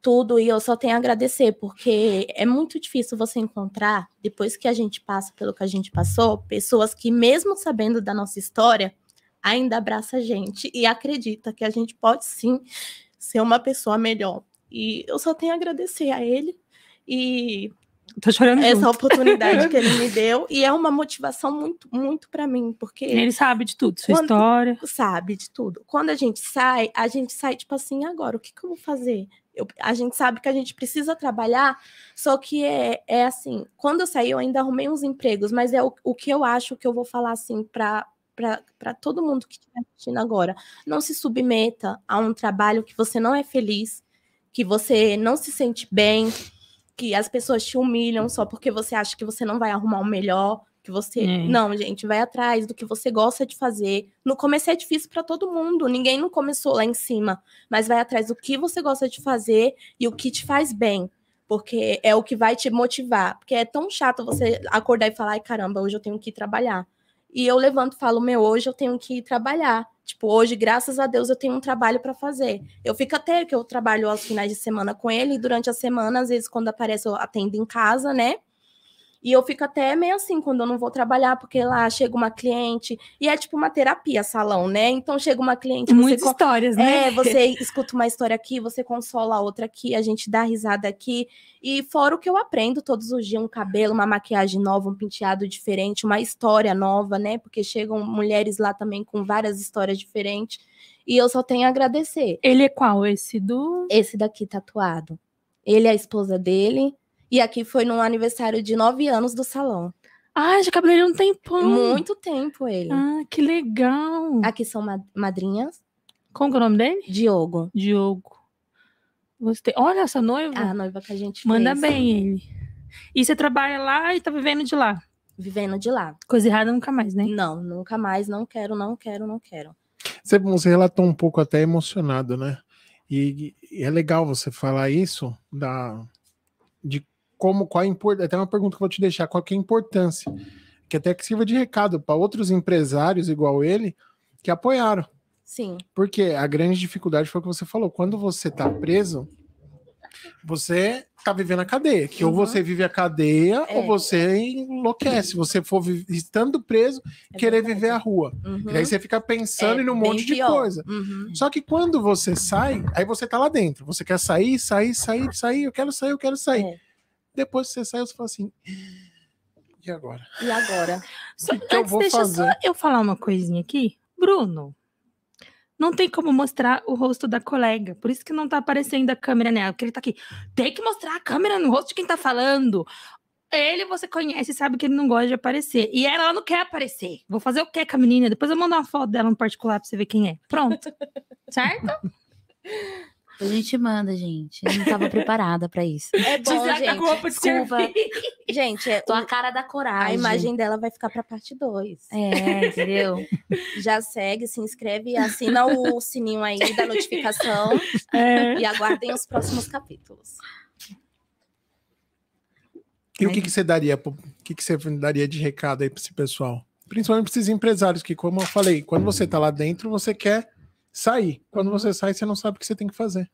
tudo. E eu só tenho a agradecer, porque é muito difícil você encontrar, depois que a gente passa pelo que a gente passou, pessoas que, mesmo sabendo da nossa história, ainda abraça a gente e acredita que a gente pode sim ser uma pessoa melhor. E eu só tenho a agradecer a ele e tô chorando essa junto. oportunidade que ele me deu e é uma motivação muito muito para mim porque ele sabe de tudo sua história sabe de tudo quando a gente sai a gente sai tipo assim agora o que, que eu vou fazer eu, a gente sabe que a gente precisa trabalhar só que é, é assim quando eu saí eu ainda arrumei uns empregos mas é o, o que eu acho que eu vou falar assim para para todo mundo que estiver assistindo agora, não se submeta a um trabalho que você não é feliz, que você não se sente bem, que as pessoas te humilham só porque você acha que você não vai arrumar o melhor, que você. É. Não, gente, vai atrás do que você gosta de fazer. No começo é difícil para todo mundo, ninguém não começou lá em cima, mas vai atrás do que você gosta de fazer e o que te faz bem. Porque é o que vai te motivar. Porque é tão chato você acordar e falar: ai caramba, hoje eu tenho que ir trabalhar. E eu levanto e falo: meu, hoje eu tenho que ir trabalhar. Tipo, hoje, graças a Deus, eu tenho um trabalho para fazer. Eu fico até que eu trabalho aos finais de semana com ele, e durante a semana, às vezes, quando aparece, eu atendo em casa, né? E eu fico até meio assim quando eu não vou trabalhar, porque lá chega uma cliente, e é tipo uma terapia salão, né? Então chega uma cliente. Muitas histórias, né? É, você escuta uma história aqui, você consola a outra aqui, a gente dá risada aqui. E fora o que eu aprendo todos os dias, um cabelo, uma maquiagem nova, um penteado diferente, uma história nova, né? Porque chegam mulheres lá também com várias histórias diferentes. E eu só tenho a agradecer. Ele é qual? Esse do. Esse daqui tatuado. Ele é a esposa dele. E aqui foi num aniversário de nove anos do salão. Ah, já cabeleireiro um tempão. Muito tempo ele. Ah, que legal. Aqui são madrinhas. Como é o nome dele? Diogo. Diogo. Gostei. Olha essa noiva. Ah, a noiva que a gente Manda fez. bem ele. E você trabalha lá e tá vivendo de lá? Vivendo de lá. Coisa errada nunca mais, né? Não, nunca mais. Não quero, não quero, não quero. Você, você relatou um pouco até emocionado, né? E, e é legal você falar isso da, de como qual a importância. Até uma pergunta que eu vou te deixar: qual é a importância? Que até que sirva de recado para outros empresários igual ele que apoiaram. Sim. Porque a grande dificuldade foi o que você falou. Quando você está preso, você está vivendo a cadeia. Que uhum. ou você vive a cadeia, é. ou você enlouquece. Você for estando preso, é querer viver a rua. Uhum. E aí você fica pensando é em um monte pior. de coisa. Uhum. Só que quando você sai, aí você está lá dentro. Você quer sair, sair, sair, sair, eu quero sair, eu quero sair. É. Depois que você sai, você fala assim. E agora? E agora? que que antes, eu deixa fazer? só eu falar uma coisinha aqui. Bruno, não tem como mostrar o rosto da colega. Por isso que não tá aparecendo a câmera nela, porque ele tá aqui. Tem que mostrar a câmera no rosto de quem tá falando. Ele você conhece, sabe que ele não gosta de aparecer. E ela, ela não quer aparecer. Vou fazer o quê com a menina? Depois eu mando uma foto dela no particular pra você ver quem é. Pronto. certo? A gente manda, gente. Eu não tava preparada pra isso. É bom, Dizer tá gente. Com roupa de Desculpa. Gente, é, tô a cara da coragem. A imagem dela vai ficar pra parte 2. É, entendeu? Já segue, se inscreve, e assina o sininho aí da notificação é. e aguardem os próximos capítulos. E o que, que você daria, o que, que você daria de recado aí para esse pessoal? Principalmente para esses empresários, que, como eu falei, quando você está lá dentro, você quer sair. Quando você sai, você não sabe o que você tem que fazer.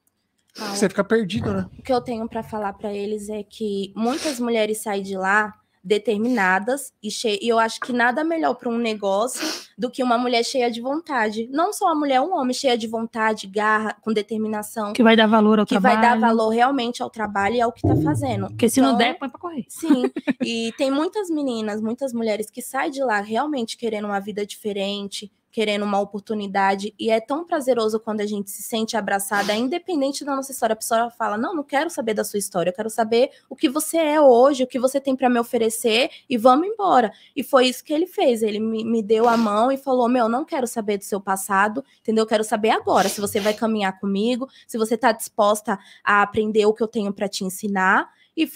Ah, você fica perdido, né? O que eu tenho para falar para eles é que muitas mulheres saem de lá determinadas e, che... e eu acho que nada melhor para um negócio do que uma mulher cheia de vontade. Não só a mulher, um homem cheia de vontade, garra, com determinação. Que vai dar valor ao que trabalho. Que vai dar valor realmente ao trabalho e ao que está fazendo. Porque então, se não então, der, põe para correr. Sim. e tem muitas meninas, muitas mulheres que saem de lá realmente querendo uma vida diferente, querendo uma oportunidade. E é tão prazeroso quando a gente se sente abraçada, independente da nossa história. A pessoa fala: Não, não quero saber da sua história, eu quero saber o que você é hoje, o que você tem para me oferecer e vamos embora. E foi isso que ele fez. Ele me, me deu a mão e falou: Meu, não quero saber do seu passado, entendeu? Eu quero saber agora se você vai caminhar comigo, se você está disposta a aprender o que eu tenho para te ensinar. E,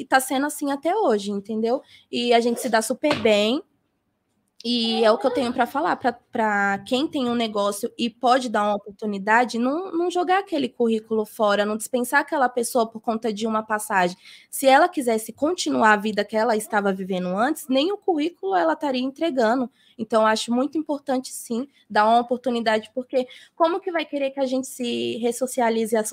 e tá sendo assim até hoje, entendeu? E a gente se dá super bem. E é o que eu tenho para falar para quem tem um negócio e pode dar uma oportunidade, não, não jogar aquele currículo fora, não dispensar aquela pessoa por conta de uma passagem. Se ela quisesse continuar a vida que ela estava vivendo antes, nem o currículo ela estaria entregando. Então, acho muito importante, sim, dar uma oportunidade, porque como que vai querer que a gente se ressocialize a,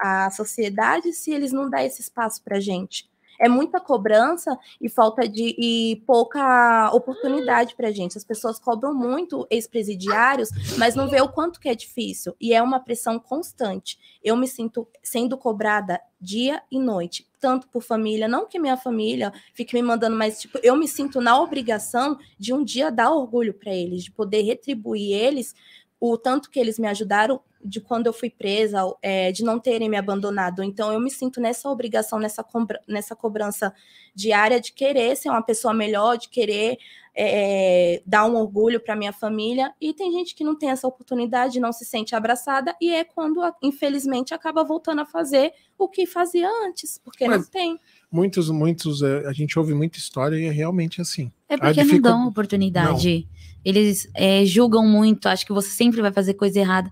a sociedade se eles não dão esse espaço para a gente? É muita cobrança e falta de e pouca oportunidade para gente. As pessoas cobram muito ex-presidiários, mas não vê o quanto que é difícil e é uma pressão constante. Eu me sinto sendo cobrada dia e noite, tanto por família, não que minha família fique me mandando, mas tipo, eu me sinto na obrigação de um dia dar orgulho para eles, de poder retribuir eles o tanto que eles me ajudaram de quando eu fui presa, é, de não terem me abandonado. Então, eu me sinto nessa obrigação, nessa, cobra, nessa cobrança diária de querer ser uma pessoa melhor, de querer é, é dar um orgulho para minha família. E tem gente que não tem essa oportunidade, não se sente abraçada, e é quando, infelizmente, acaba voltando a fazer o que fazia antes, porque Mas não tem. Muitos, muitos, é, a gente ouve muita história e é realmente assim. É porque dificu... não dão oportunidade. Não. Eles é, julgam muito, acho que você sempre vai fazer coisa errada.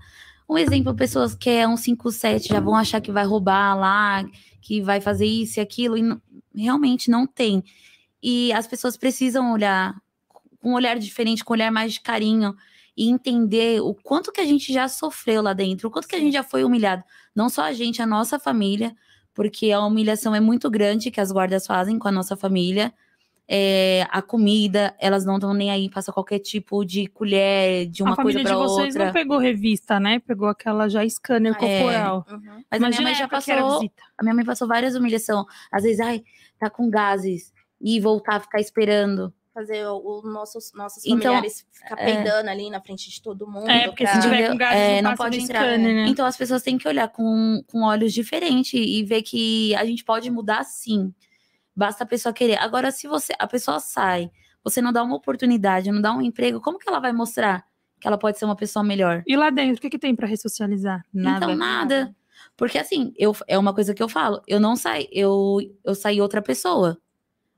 Um exemplo, pessoas que é um 5-7 já vão achar que vai roubar lá, que vai fazer isso e aquilo, e realmente não tem. E as pessoas precisam olhar com um olhar diferente, com um olhar mais de carinho e entender o quanto que a gente já sofreu lá dentro, o quanto que a gente já foi humilhado, não só a gente, a nossa família, porque a humilhação é muito grande que as guardas fazem com a nossa família é, a comida, elas não estão nem aí, passa qualquer tipo de colher, de uma coisa para outra. A família de vocês não pegou revista, né? Pegou aquela já scanner é. corporal. É, uhum. Mas Imagina a minha mãe já passou, a minha mãe passou várias humilhações. Às vezes, ai, tá com gases e voltar, a ficar esperando fazer o, nossos nossos então, familiares então, ficar é. peidando é, ali na frente de todo mundo. É, porque pra... se tiver com gases, é, não, não pode entrar. Cane, né? Então as pessoas têm que olhar com, com olhos diferentes e ver que a gente pode mudar sim. Basta a pessoa querer. Agora, se você a pessoa sai, você não dá uma oportunidade, não dá um emprego, como que ela vai mostrar que ela pode ser uma pessoa melhor? E lá dentro, o que, que tem para ressocializar? Então, nada. Então, nada. Porque assim, eu, é uma coisa que eu falo, eu não saí, eu, eu saí outra pessoa.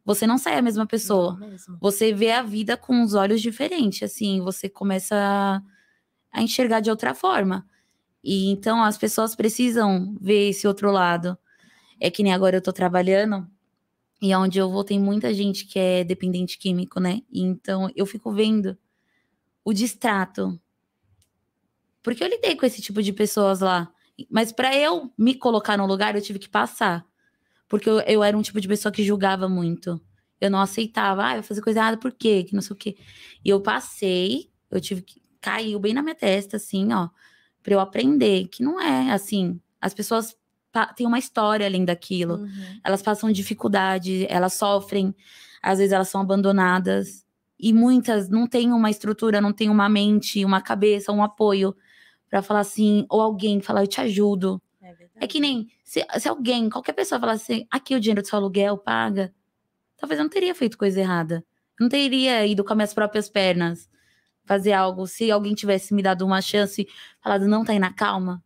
Você não sai a mesma pessoa. É você vê a vida com os olhos diferentes, assim, você começa a, a enxergar de outra forma. E então as pessoas precisam ver esse outro lado. É que nem agora eu tô trabalhando, e é onde eu vou tem muita gente que é dependente químico, né? Então eu fico vendo o distrato. Porque eu lidei com esse tipo de pessoas lá. Mas para eu me colocar no lugar, eu tive que passar. Porque eu, eu, era um tipo de pessoa que julgava muito. Eu não aceitava. Ah, eu vou fazer coisa errada, por quê? Que não sei o quê. E eu passei, eu tive que. Caiu bem na minha testa, assim, ó. Pra eu aprender que não é assim. As pessoas tem uma história além daquilo. Uhum. Elas passam dificuldade, elas sofrem, às vezes elas são abandonadas. E muitas não têm uma estrutura, não têm uma mente, uma cabeça, um apoio para falar assim, ou alguém falar, eu te ajudo. É, é que nem se, se, alguém, qualquer pessoa falar assim, aqui o dinheiro do seu aluguel paga, talvez eu não teria feito coisa errada. Eu não teria ido com as minhas próprias pernas fazer algo. Se alguém tivesse me dado uma chance, falado, não, tá aí na calma,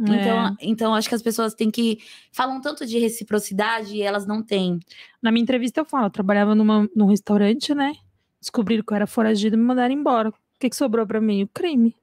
então, é. então, acho que as pessoas têm que. Falam tanto de reciprocidade e elas não têm. Na minha entrevista, eu falo: eu trabalhava numa, num restaurante, né? Descobriram que eu era foragido e me mandaram embora. O que, que sobrou para mim? O crime.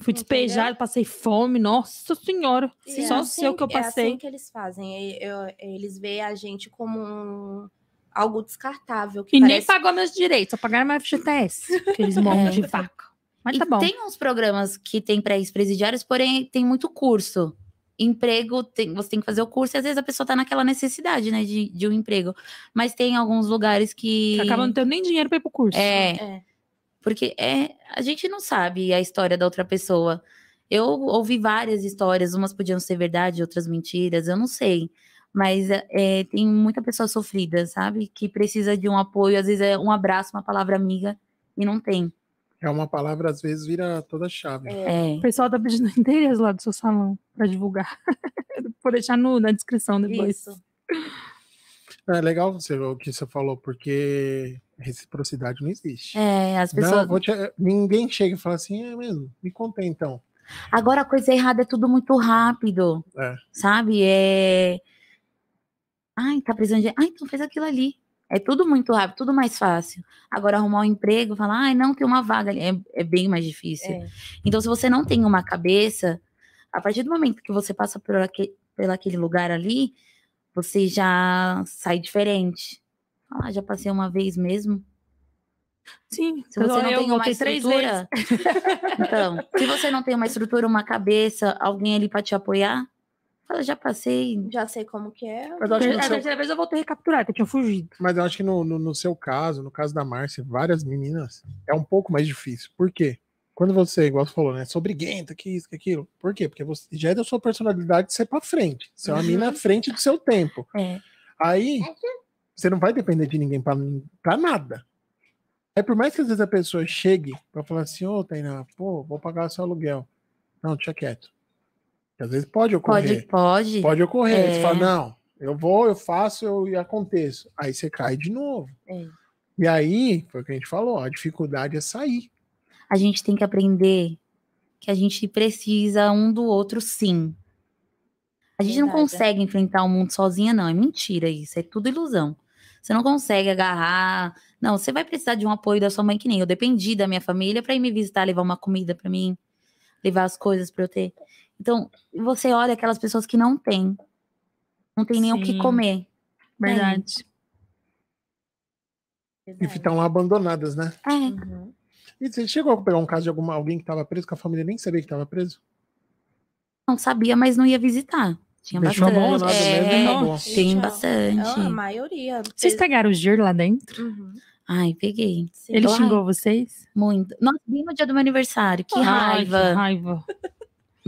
Fui despejado, é. passei fome, nossa senhora. Sim. Só é assim, sei o que eu passei. É assim que eles fazem. Eles veem a gente como um, algo descartável. e parece... nem pagou meus direitos, só pagaram meu FGTS. Aqueles eles é. de vaca. Mas e tá bom. Tem uns programas que tem pré ex-presidiários, porém tem muito curso. Emprego, tem, você tem que fazer o curso e às vezes a pessoa tá naquela necessidade, né, de, de um emprego. Mas tem alguns lugares que. que acabam não tendo nem dinheiro para ir pro curso. É, é. Porque é, a gente não sabe a história da outra pessoa. Eu ouvi várias histórias, umas podiam ser verdade, outras mentiras, eu não sei. Mas é, tem muita pessoa sofrida, sabe? Que precisa de um apoio, às vezes é um abraço, uma palavra amiga, e não tem. É uma palavra, às vezes, vira toda chave. É. é. O pessoal tá pedindo endereço lá do seu salão para divulgar. Vou deixar no, na descrição depois. Isso. É legal você, o que você falou, porque reciprocidade não existe. É, as pessoas. Não, te, ninguém chega e fala assim, é mesmo, me contei então. Agora a coisa errada é tudo muito rápido. É. Sabe? É. Ai, tá precisando de. Ah, então fez aquilo ali. É tudo muito rápido, tudo mais fácil. Agora, arrumar um emprego, falar, ai, ah, não, tem uma vaga ali, é, é bem mais difícil. É. Então, se você não tem uma cabeça, a partir do momento que você passa por aquele, por aquele lugar ali, você já sai diferente. Ah, já passei uma vez mesmo. Sim, se você não eu tem uma estrutura. então, se você não tem uma estrutura, uma cabeça, alguém ali para te apoiar, eu já passei. Já sei como que é. Mas acho que é, a seu... terceira vez eu voltei a recapturar, que eu tinha fugido. Mas eu acho que no, no, no seu caso, no caso da Márcia, várias meninas, é um pouco mais difícil. Por quê? Quando você, igual você falou, né? Sou briguenta, que isso, que aquilo. Por quê? Porque você já é da sua personalidade ser pra frente. Você é uma uhum. mina à uhum. frente do seu tempo. É. Aí, é você não vai depender de ninguém pra, pra nada. É por mais que às vezes a pessoa chegue pra falar assim, ô, oh, Tainá, pô, vou pagar seu aluguel. Não, deixa quieto às vezes pode ocorrer. Pode, pode. Pode ocorrer. É... Você fala, é. não, eu vou, eu faço eu, e aconteço. Aí você cai de novo. É. E aí, foi o que a gente falou, a dificuldade é sair. A gente tem que aprender que a gente precisa um do outro, sim. A gente não é. consegue enfrentar o mundo sozinha, não. É mentira isso, é tudo ilusão. Você não consegue agarrar. Não, você vai precisar de um apoio da sua mãe, que nem eu dependi da minha família para ir me visitar, levar uma comida para mim, levar as coisas para eu ter. Então, você olha aquelas pessoas que não têm. Não tem nem Sim. o que comer. Verdade. É. E ficam lá abandonadas, né? É. Uhum. E você chegou a pegar um caso de alguma, alguém que estava preso, que a família nem sabia que estava preso? Não sabia, mas não ia visitar. Tinha Deixou bastante. Bom, é, mesmo, tá tem bastante. Não, ah, a maioria. Vocês pegaram o Gir lá dentro? Uhum. Ai, peguei. Sim. Ele xingou vocês? Muito. Nossa, vi no dia do meu aniversário. Que raiva. Que raiva.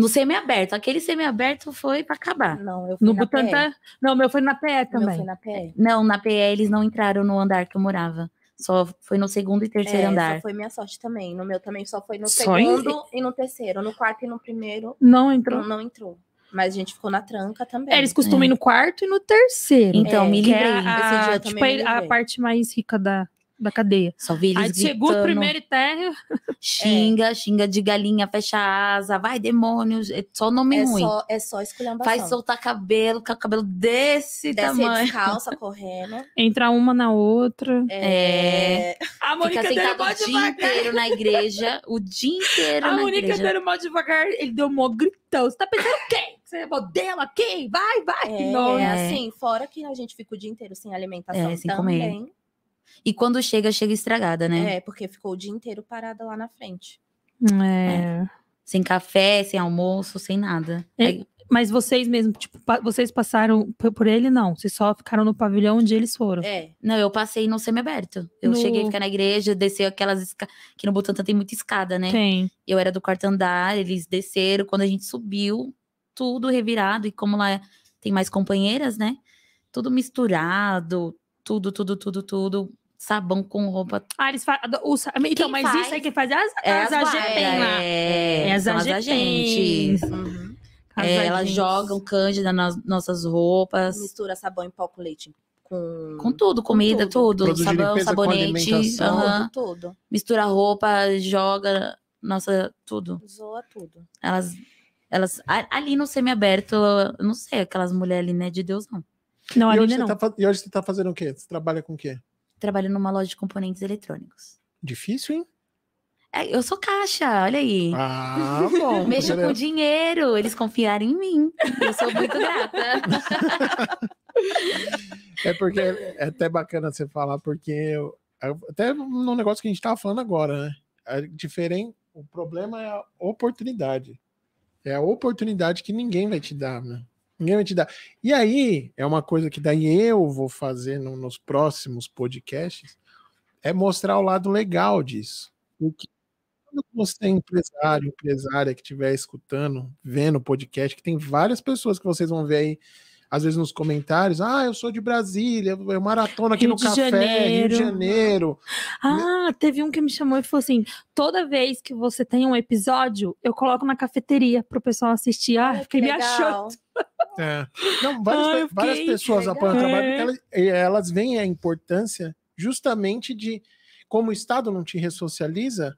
No semi-aberto, Aquele semi-aberto foi para acabar. Não, eu fui no na PE. Não, meu foi na PE também. Meu foi na PE. Não, na PE eles não entraram no andar que eu morava. Só foi no segundo e é, terceiro é, andar. Só foi minha sorte também. No meu também só foi no só segundo em... e no terceiro. No quarto e no primeiro. Não entrou. Não, não entrou. Mas a gente ficou na tranca também. É, eles costumam é. ir no quarto e no terceiro. Então, é, me é livrei. A, tipo, me livrei. a parte mais rica da, da cadeia. Só vi eles Aí gritando, o primeiro e terra. Xinga, é. xinga de galinha, fecha asa, vai demônios, é só nome é ruim. Só, é só esculhambação. Faz soltar cabelo, com o cabelo desse Desce tamanho. Calça correndo. Entra uma na outra. É. é... A Mônica Fica sentado o dia devagar. inteiro na igreja, o dia inteiro a na Mônica igreja. A Mônica dando mal devagar, ele deu mó gritão. Você tá pensando quem? você é modelo, quem? Vai, vai! É, é, é, assim, fora que a gente fica o dia inteiro sem é, alimentação é, sem também. Comer. E quando chega, chega estragada, né? É, porque ficou o dia inteiro parada lá na frente. É. é. Sem café, sem almoço, sem nada. É. Aí... Mas vocês mesmo, tipo, pa vocês passaram por ele, não? Vocês só ficaram no pavilhão onde eles foram? É. Não, eu passei no semiaberto. Eu no... cheguei a ficar na igreja, desceu aquelas escadas. Que no Butantã tem muita escada, né? Tem. Eu era do quarto andar, eles desceram. Quando a gente subiu, tudo revirado. E como lá tem mais companheiras, né? Tudo misturado, tudo, tudo, tudo, tudo sabão com roupa. Ah, eles fazem. Então, mas faz? isso aí que faz é as, é as, as lá. É, é as agentes. Uhum. É, elas jogam cândida nas nossas roupas. Mistura sabão em pó com leite. Com, com tudo, comida, com tudo. tudo. Sabão, sabonete, uhum. tudo. Mistura roupa, joga, nossa, tudo. Zoa tudo. Elas, elas ali no semiaberto, não sei, aquelas mulheres ali, né, de Deus não. Não, e ali hoje não. Tá, e hoje você tá fazendo o quê? Você trabalha com o quê? trabalho numa loja de componentes eletrônicos. Difícil, hein? É, eu sou caixa, olha aí. Ah, bom. Mexo com dinheiro, eles confiaram em mim. Eu sou muito grata. é porque é, é até bacana você falar, porque eu, até no negócio que a gente estava falando agora, né? É diferente, o problema é a oportunidade. É a oportunidade que ninguém vai te dar, né? Ninguém vai te dar. E aí, é uma coisa que daí eu vou fazer no, nos próximos podcasts, é mostrar o lado legal disso. Porque quando você é empresário, empresária que estiver escutando, vendo o podcast, que tem várias pessoas que vocês vão ver aí às vezes nos comentários, ah, eu sou de Brasília, eu maratona aqui Rio no café, Janeiro. Rio de Janeiro. Ah, teve um que me chamou e falou assim: toda vez que você tem um episódio, eu coloco na cafeteria pro pessoal assistir. Ah, Ai, fiquei me achando. É. Não, várias, Ai, ah, fiquei... várias pessoas apoiam o trabalho, é. elas, elas veem a importância justamente de como o Estado não te ressocializa,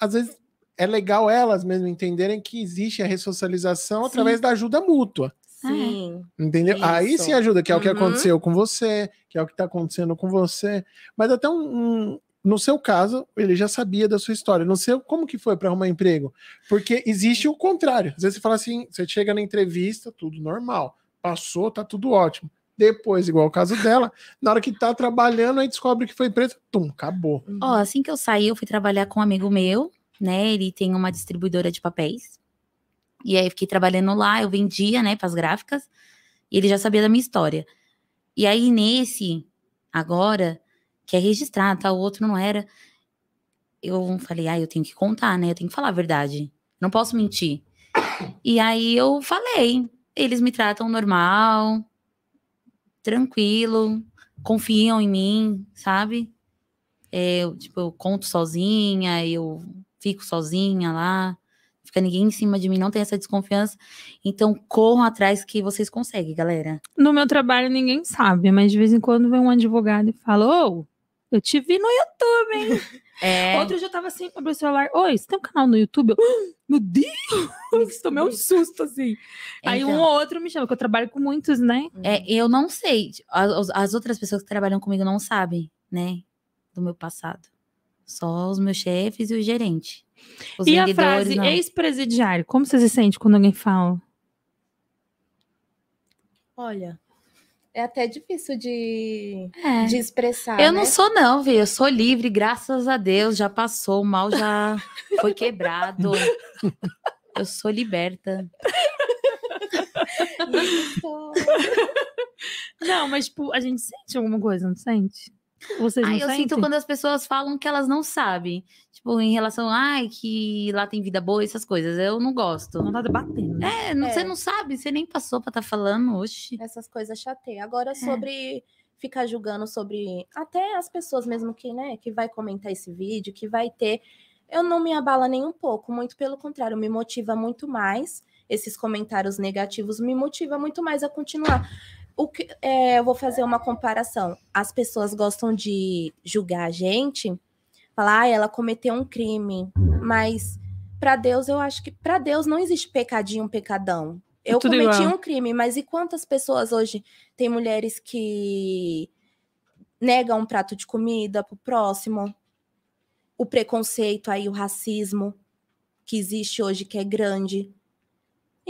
às vezes é legal elas mesmo entenderem que existe a ressocialização Sim. através da ajuda mútua. Ah, é. Sim. Entendeu? É isso. Aí sim ajuda, que é uhum. o que uhum. aconteceu com você, que é o que está acontecendo com você. Mas até um, um, no seu caso, ele já sabia da sua história. Não sei como que foi para arrumar emprego, porque existe o contrário. Às vezes você fala assim, você chega na entrevista, tudo normal, passou, tá tudo ótimo. Depois, igual o caso dela, na hora que tá trabalhando, aí descobre que foi presa, tum, acabou. Uhum. Ó, assim que eu saí, eu fui trabalhar com um amigo meu, né? Ele tem uma distribuidora de papéis. E aí fiquei trabalhando lá, eu vendia, né, para as gráficas, e ele já sabia da minha história. E aí nesse agora que é registrado, tá, o outro não era, eu falei: "Ah, eu tenho que contar, né? Eu tenho que falar a verdade. Não posso mentir". E aí eu falei, eles me tratam normal, tranquilo, confiam em mim, sabe? É, eu, tipo, eu conto sozinha, eu fico sozinha lá fica ninguém em cima de mim, não tem essa desconfiança. Então, corram atrás que vocês conseguem, galera. No meu trabalho ninguém sabe, mas de vez em quando vem um advogado e fala: Ô, eu te vi no YouTube, hein? É. é. Outro dia eu tava assim, abri o celular. Oi, você tem um canal no YouTube? Eu, oh, meu Deus! Tomei um susto, assim. Aí um então. ou outro me chama, que eu trabalho com muitos, né? É, eu não sei. As, as outras pessoas que trabalham comigo não sabem, né? Do meu passado. Só os meus chefes e o gerente. Os e a frase ex-presidiário, como você se sente quando alguém fala? Olha, é até difícil de, é. de expressar. Eu né? não sou, não, viu? Eu sou livre, graças a Deus. Já passou, o mal já foi quebrado. Eu sou liberta. não, mas tipo, a gente sente alguma coisa, não sente? Vocês ah, eu sinto quando as pessoas falam que elas não sabem. Tipo, em relação, ai, que lá tem vida boa, essas coisas. Eu não gosto. Não tá debatendo. Né? É, não, é. você não sabe, você nem passou pra estar tá falando, oxe. Essas coisas chatei. Agora, é. sobre ficar julgando sobre até as pessoas mesmo que, né, que vai comentar esse vídeo, que vai ter. Eu não me abala nem um pouco, muito pelo contrário, me motiva muito mais. Esses comentários negativos me motiva muito mais a continuar o que, é, eu vou fazer uma comparação. As pessoas gostam de julgar a gente, falar, ah, ela cometeu um crime, mas para Deus eu acho que para Deus não existe pecadinho, pecadão. É eu Tudo cometi igual. um crime, mas e quantas pessoas hoje tem mulheres que negam um prato de comida pro próximo? O preconceito aí, o racismo que existe hoje que é grande.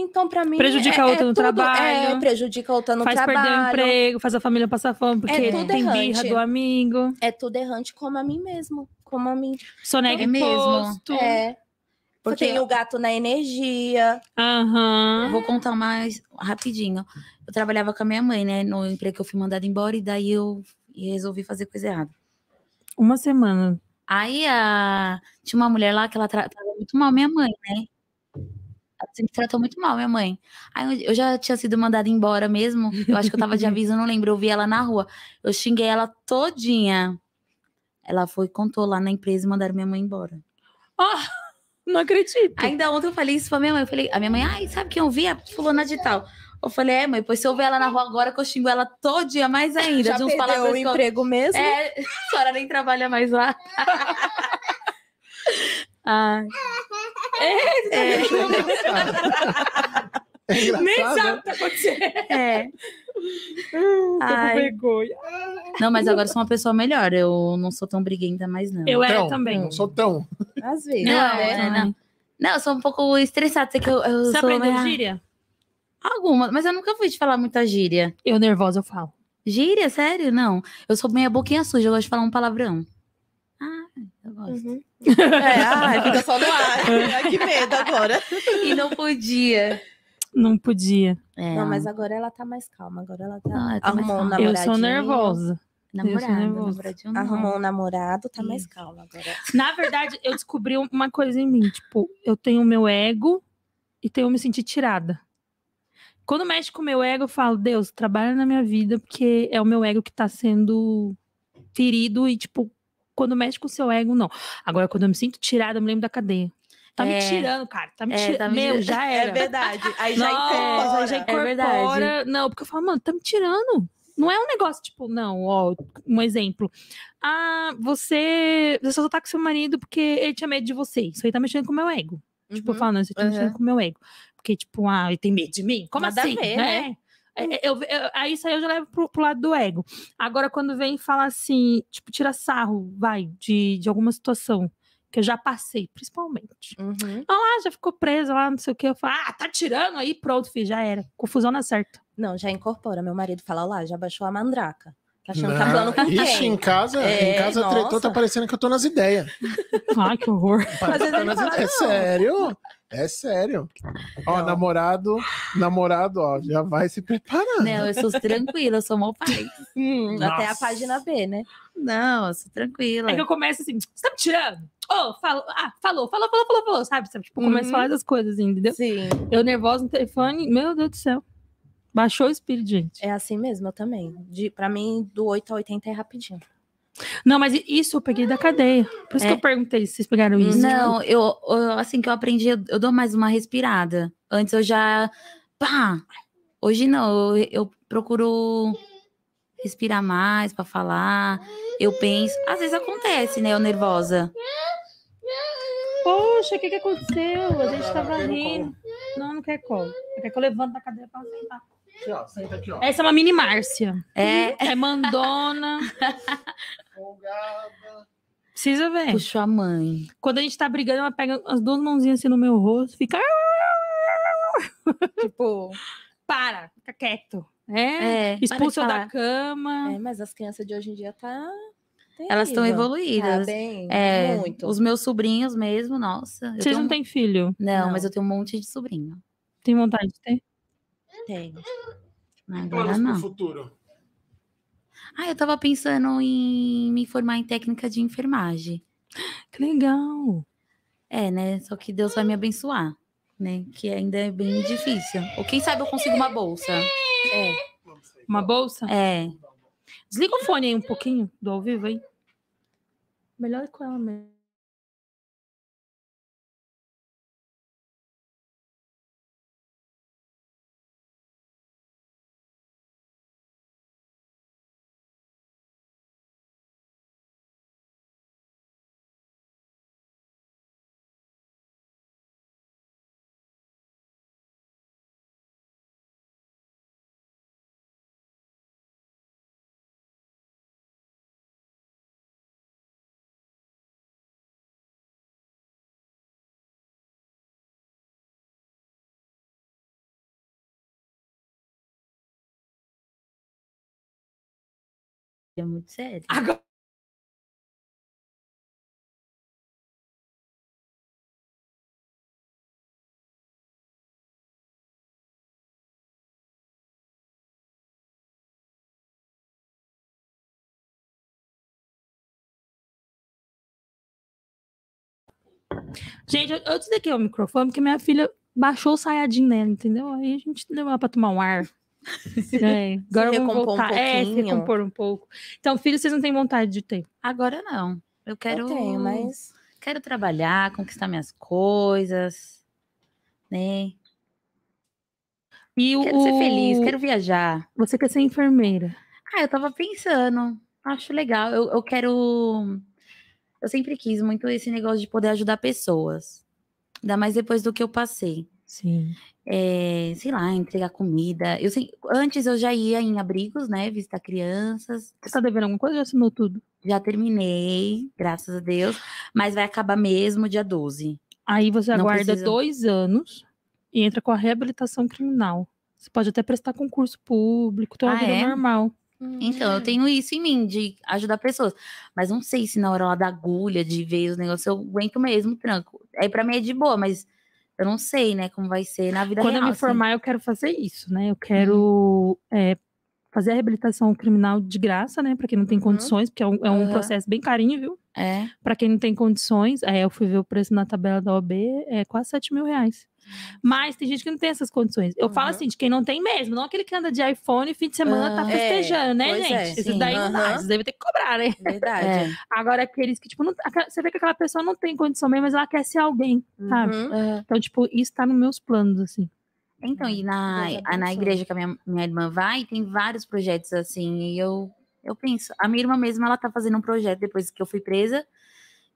Então, para mim. Prejudica é, a é outra é no tudo, é, trabalho. É, prejudica a outra no faz trabalho. Faz perder o emprego, faz a família passar fome, porque é tem birra do amigo. É tudo errante, como a mim mesmo. Como a mim. Sonega então, é mesmo. É. Porque tem o gato na energia. Aham. Uhum. Vou contar mais rapidinho. Eu trabalhava com a minha mãe, né? No emprego que eu fui mandada embora, e daí eu resolvi fazer coisa errada. Uma semana. Aí a... Ah, tinha uma mulher lá que ela tratava muito mal minha mãe, né? Ela sempre tratou muito mal minha mãe. Aí eu já tinha sido mandada embora mesmo. Eu acho que eu tava de aviso, não lembro. Eu vi ela na rua. Eu xinguei ela todinha. Ela foi contou lá na empresa e mandaram minha mãe embora. Oh, não acredito. Ainda ontem eu falei isso pra minha mãe. Eu falei, a minha mãe, ai, sabe quem eu vi? A fulana de tal. Eu falei, é, mãe, pois se eu ver ela na rua agora, que eu xingo ela todinha mais ainda. Já de uns perdeu o emprego mesmo? É, a senhora nem trabalha mais lá. ai. É, é. é É Nem né? sabe o que tá acontecendo. É. tô Ai. com vergonha. Não, mas agora sou uma pessoa melhor. Eu não sou tão briguenta mais, não. Eu era tão, também. Não sou tão. Às vezes. Não, é, não, é, não. não eu sou um pouco estressada. Sei que eu, eu Você sou, aprendeu né? gíria? Algumas, mas eu nunca fui te falar muita gíria. Eu nervosa, eu falo. Gíria? Sério? Não. Eu sou meia boquinha suja, eu gosto de falar um palavrão. Ah, eu gosto. Uhum. É, ai, fica só no ar. Ai, que medo agora. E não podia. Não podia. É. Não, mas agora ela tá mais calma. Agora ela tá, ah, tá arrumou um namoradinho. Eu sou nervosa. Namorado, Arrumou um namorado, tá mais calma agora. Na verdade, eu descobri uma coisa em mim. Tipo, eu tenho o meu ego e tenho me sentir tirada. Quando mexe com o meu ego, eu falo, Deus, trabalha na minha vida, porque é o meu ego que tá sendo ferido e, tipo, quando mexe com o seu ego, não. Agora, quando eu me sinto tirada, eu me lembro da cadeia. Tá é. me tirando, cara. Tá me é, tirando. Tá me Meu, já é era. É verdade. Aí já não, É, Já incorpora. É não, porque eu falo, mano, tá me tirando. Não é um negócio, tipo, não, ó, um exemplo. Ah, você, você só tá com seu marido porque ele tinha medo de você. Isso aí tá mexendo com o meu ego. Uhum. Tipo, eu uhum. falo, não, isso aí tá uhum. mexendo com o meu ego. Porque, tipo, ah, ele tem medo de mim? Como Nada assim? A ver, né? né? É, é, eu, eu, aí isso aí eu já levo pro, pro, lado do ego. Agora, quando vem falar assim, tipo, tira sarro, vai, de, de alguma situação que eu já passei, principalmente. Uhum. lá, então, ah, já ficou presa lá, não sei o que. Eu falo, ah, tá tirando aí, pronto, filho, já era. Confusão na certa. Não, já incorpora. Meu marido fala, lá, já baixou a mandraca. Tá achando que tá né? falando com quem? Ixi, em casa, é, em casa tá nossa. tretou, tá parecendo que eu tô nas ideias. Ai, que horror. Mas tá nas fala, É sério? É sério. Ó, namorado, namorado, ó, já vai se preparando. Não, eu sou tranquila, eu sou mó pai. hum, até a página B, né? Não, eu sou tranquila. É que eu começo assim, você tá me tirando? Ô, oh, falou, ah, falou, falou, falou, falou, falou, sabe? Tipo, começo uhum. a falar essas coisas, assim, entendeu? Sim. Eu nervosa no telefone, meu Deus do céu. Baixou o espírito, gente. É assim mesmo, eu também. De, pra mim, do 8 a 80 é rapidinho. Não, mas isso eu peguei da cadeia. Por isso é. que eu perguntei se vocês pegaram isso. Não, eu, eu, assim que eu aprendi, eu dou mais uma respirada. Antes eu já. Pá! Hoje não, eu, eu procuro respirar mais para falar. Eu penso. Às vezes acontece, né? Eu nervosa. Poxa, o que, que aconteceu? A gente tava rindo. Não, não quer colo. Quer que eu levanto da cadeira pra sentar. Aqui, ó, senta aqui, ó. Essa é uma mini Márcia. É. É mandona. Folgada. Precisa ver. Puxa a mãe. Quando a gente tá brigando, ela pega as duas mãozinhas assim no meu rosto, fica. tipo, para, fica quieto. É, é expulsa da cama. É, mas as crianças de hoje em dia tá Terrível. Elas estão tá evoluídas. Tá bem, é, muito. Os meus sobrinhos mesmo, nossa. Vocês tenho... não têm filho? Não, não, mas eu tenho um monte de sobrinho. Tem vontade de ter? Tem. agora não. futuro? Ah, eu estava pensando em me formar em técnica de enfermagem. Que legal. É, né? Só que Deus vai me abençoar, né? Que ainda é bem difícil. Ou quem sabe eu consigo uma bolsa. É. Uma bolsa? É. Desliga o fone aí um pouquinho do ao vivo aí. Melhor com ela mesmo. é muito sério. Agora... Gente, eu, eu desliguei o microfone porque minha filha baixou o saiadinho nela, entendeu? Aí a gente deu ela pra tomar um ar. É, agora se recompor voltar. um É, se é, recompor um pouco. Então, filho, vocês não têm vontade de ter? Agora não. Eu quero. Eu tenho, mas. Quero trabalhar, conquistar minhas coisas, né? E quero o... ser feliz, quero viajar. Você quer ser enfermeira? Ah, eu tava pensando. Acho legal. Eu, eu quero. Eu sempre quis muito esse negócio de poder ajudar pessoas. Ainda mais depois do que eu passei. Sim. É, sei lá, entregar comida. Eu sei, antes eu já ia em abrigos, né? Visitar crianças. Você tá devendo alguma coisa? Já assinou tudo? Já terminei, graças a Deus. Mas vai acabar mesmo dia 12. Aí você Não aguarda precisa... dois anos e entra com a reabilitação criminal. Você pode até prestar concurso público, ter então é ah, vida é? normal. Então, eu tenho isso em mim, de ajudar pessoas. Mas não sei se na hora lá da agulha, de ver os negócios, eu aguento mesmo, tranco. Aí pra mim é de boa, mas eu não sei, né, como vai ser na vida Quando real. Quando eu me assim. formar, eu quero fazer isso, né? Eu uhum. quero uhum. é, fazer a reabilitação criminal de graça, né? Para quem não tem uhum. condições, porque é um, é um uhum. processo bem carinho, viu? É. Para quem não tem condições, é, eu fui ver o preço na tabela da OB, é quase 7 mil reais. Mas tem gente que não tem essas condições. Eu uhum. falo assim, de quem não tem mesmo, não aquele que anda de iPhone fim de semana tá ah, é, festejando, né, é, né, gente? É, Esses daí uhum. não dá, vocês devem ter que cobrar, né? Verdade. É. Agora, aqueles que, tipo, não, você vê que aquela pessoa não tem condição mesmo, mas ela quer ser alguém, uhum. sabe? Uhum. Então, tipo, isso tá nos meus planos, assim. Então, e na, na igreja que a minha, minha irmã vai, tem vários projetos assim, e eu, eu penso, a minha irmã mesmo, ela tá fazendo um projeto depois que eu fui presa,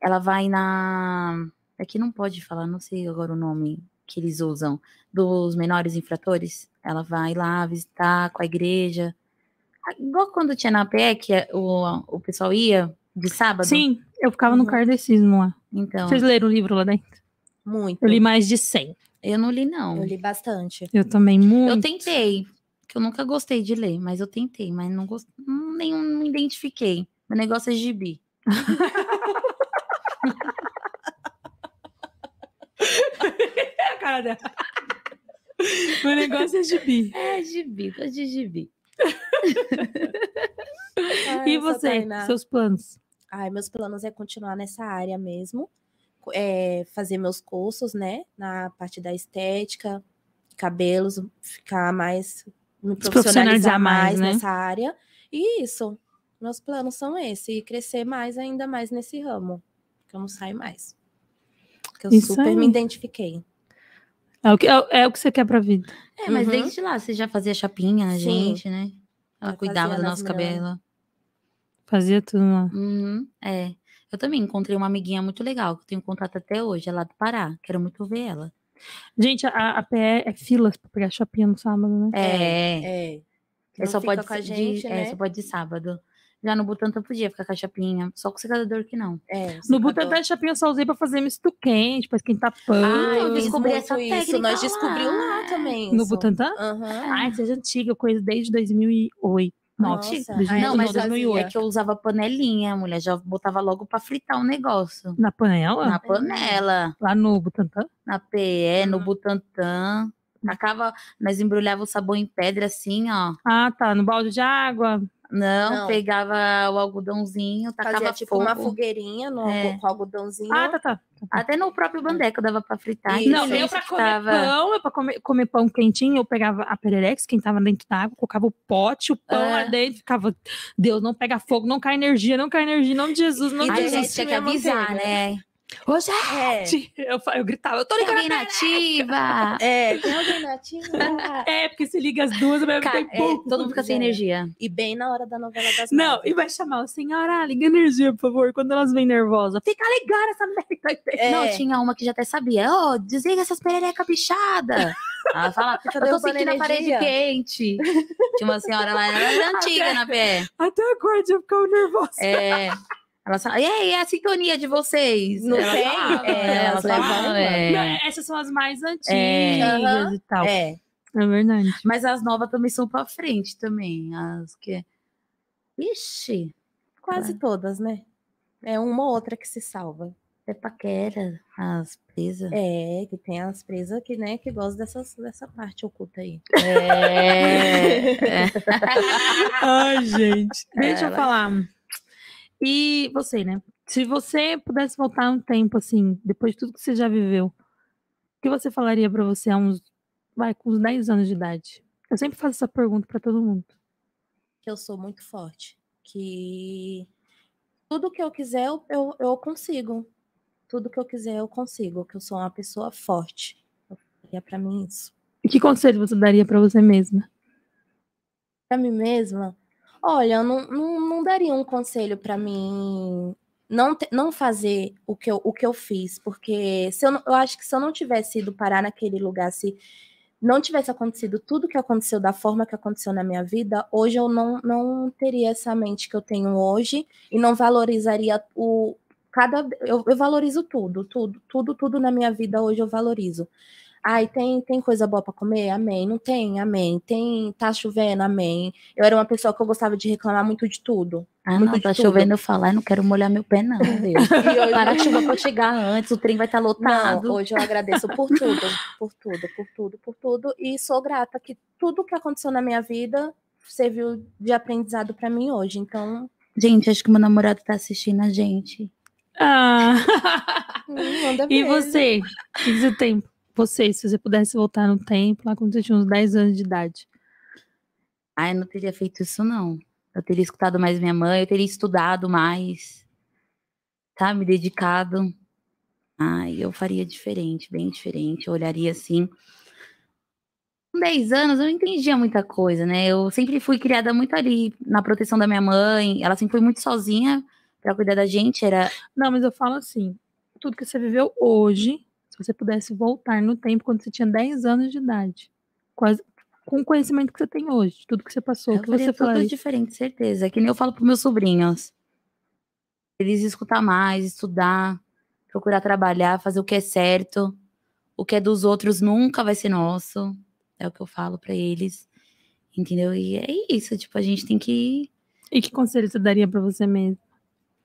ela vai na... Aqui é não pode falar, não sei agora o nome que eles usam dos menores infratores. Ela vai lá visitar com a igreja. Ah, igual quando tinha na PEC, eh, o, o pessoal ia de sábado. Sim, eu ficava no cardecismo uhum. lá. Então. Vocês leram o livro lá dentro? Muito. Eu li mais de 100. Eu não li, não. Eu li bastante. Eu também, muito. Eu tentei, que eu nunca gostei de ler, mas eu tentei, mas não gostei, nenhum me identifiquei. Meu negócio é gibi. cara dela. negócio é gibi. É gibi, tô de gibi. Ai, e você, seus planos? Ai, meus planos é continuar nessa área mesmo, é fazer meus cursos, né, na parte da estética, cabelos, ficar mais, me profissionalizar, mais, mais né? nessa área. E isso, meus planos são esse, e crescer mais, ainda mais nesse ramo, que eu não saio mais. Que eu isso super aí. me identifiquei. É o que, é, é o que você quer pra vida. É, mas uhum. desde lá, você já fazia chapinha na gente, né? Ela cuidava do nosso cabelo. Fazia tudo lá. Uhum, é. Eu também encontrei uma amiguinha muito legal, que eu tenho contato até hoje, ela é do Pará. Quero muito ver ela. Gente, a, a PE é filas pra pegar chapinha no sábado, né? É. É. é. é Não só pode, com a gente, de, é, né? é, só pode de sábado. Já no Butantan podia ficar com a chapinha, só com o secador que não. É, no Butantan a chapinha eu só usei pra fazer misto quente, pra esquentar pão. Ah, eu descobri essa técnica Nós descobrimos lá também. No Butantan? Uhum. Ah, seja é antiga, eu conheço desde 2008. Nossa. Nossa. não, mas 2008. Assim, é que eu usava panelinha, mulher. Já botava logo pra fritar um negócio. Na panela? Na panela. Lá no Butantã? Na PE, no Butantã. Tacava, nós embrulhava o sabão em pedra assim, ó. Ah, tá. No balde de água. Não, não. pegava o algodãozinho, tacava Fazia, tipo fogo. uma fogueirinha no, é. com algodãozinho. Ah, tá, tá. Até no próprio bandeco dava para fritar. Isso. Não, eu para comer pão, eu para comer, comer pão quentinho, eu pegava a pererex, tava dentro da água, colocava o pote, o pão é. lá dentro, ficava, Deus, não pega fogo, não cai energia, não cai energia, não nome de Jesus, não de Jesus. A gente, tinha que avisar, manteiga. né? Rosete! É. Eu, eu gritava, eu tô ligando alguém nativa! É, tem nativa! É, porque se liga as duas ao mesmo Ca tempo. É, todo mundo fica sem energia. E bem na hora da novela das Não, e vai chamar o senhora, liga energia, por favor, quando elas vêm nervosa. Fica ligada essa merda! É. Não, tinha uma que já até sabia. Ô, oh, desliga essas pererecas bichadas! Ela fala, eu tô sentindo a parede quente. Tinha uma senhora lá, ela era antiga até, na pé. Até a guarda ficou nervosa. É. Elas falam, e aí, é a sintonia de vocês? Não elas Falam, é, é elas falam, falam é. é. Não, essas são as mais antigas é, e tal. É. é verdade. Mas as novas também são pra frente também. As que. Ixi. Quase é. todas, né? É uma ou outra que se salva. É paquera, as presas. É, que tem as presas que, né, que gostam dessas, dessa parte oculta aí. É. Ai, gente. Deixa Ela... eu falar. E você, né? Se você pudesse voltar um tempo assim, depois de tudo que você já viveu, o que você falaria para você há uns vai com uns 10 anos de idade? Eu sempre faço essa pergunta para todo mundo. Que eu sou muito forte, que tudo que eu quiser eu, eu, eu consigo. Tudo que eu quiser eu consigo, que eu sou uma pessoa forte. Eu é para mim isso. E que conselho você daria para você mesma? Para mim mesma, Olha, eu não, não, não daria um conselho para mim não, te, não fazer o que, eu, o que eu fiz, porque se eu, eu acho que se eu não tivesse ido parar naquele lugar, se não tivesse acontecido tudo que aconteceu da forma que aconteceu na minha vida, hoje eu não, não teria essa mente que eu tenho hoje e não valorizaria o, cada eu, eu, valorizo tudo, tudo, tudo, tudo na minha vida hoje eu valorizo. Ai, tem, tem coisa boa para comer? Amém. Não tem? Amém. Tem, tá chovendo? Amém. Eu era uma pessoa que eu gostava de reclamar muito de tudo. Ah, muito não, tá chovendo, eu falar, não quero molhar meu pé, não, Deus. Para a chuva pra chegar antes, o trem vai estar tá lotado. Não, hoje eu agradeço por tudo, por tudo, por tudo, por tudo. E sou grata que tudo que aconteceu na minha vida serviu de aprendizado para mim hoje. Então. Gente, acho que meu namorado tá assistindo a gente. Ah! Hum, e você? O tempo. Você, se você pudesse voltar no tempo, lá quando você tinha uns 10 anos de idade. Ah, eu não teria feito isso, não. Eu teria escutado mais minha mãe, eu teria estudado mais, tá? Me dedicado. Ai, eu faria diferente, bem diferente. Eu olharia assim. Com 10 anos, eu não entendia muita coisa, né? Eu sempre fui criada muito ali na proteção da minha mãe. Ela sempre foi muito sozinha para cuidar da gente. Era. Não, mas eu falo assim: tudo que você viveu hoje, você pudesse voltar no tempo quando você tinha 10 anos de idade, quase, com o conhecimento que você tem hoje, tudo que você passou, eu que você tudo diferente, certeza. Que nem eu falo para meus sobrinhos. Eles escutar mais, estudar, procurar trabalhar, fazer o que é certo. O que é dos outros nunca vai ser nosso. É o que eu falo para eles. Entendeu? E é isso, tipo, a gente tem que E que conselho você daria para você mesmo?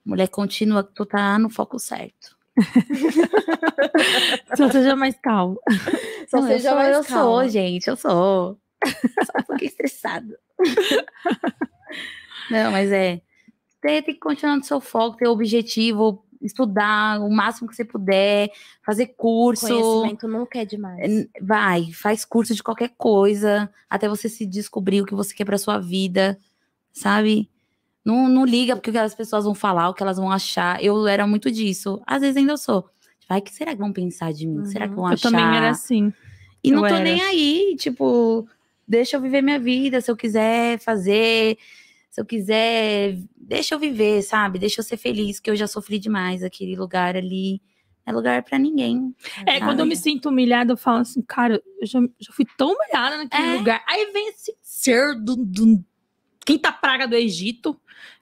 Mulher, continua tu tá no foco certo. Só seja mais calmo. Só Não, seja eu sou, mais eu calma. sou, gente, eu sou. Só um estressado. Não, mas é. Você tem que continuar no seu foco, ter o objetivo, estudar o máximo que você puder, fazer curso. Conhecimento nunca é demais. Vai, faz curso de qualquer coisa, até você se descobrir o que você quer para sua vida, sabe? Não, não liga porque as pessoas vão falar, o que elas vão achar. Eu era muito disso. Às vezes ainda eu sou. Vai, que será que vão pensar de mim? Uhum. Será que vão achar? Uhum. Eu também era assim. E eu não tô era. nem aí, tipo, deixa eu viver minha vida, se eu quiser fazer, se eu quiser, deixa eu viver, sabe? Deixa eu ser feliz, que eu já sofri demais aquele lugar ali. É lugar para ninguém. É, sabe? quando eu me sinto humilhada, eu falo assim, cara, eu já, já fui tão humilhada naquele é. lugar. Aí vem esse ser do, do quinta praga do Egito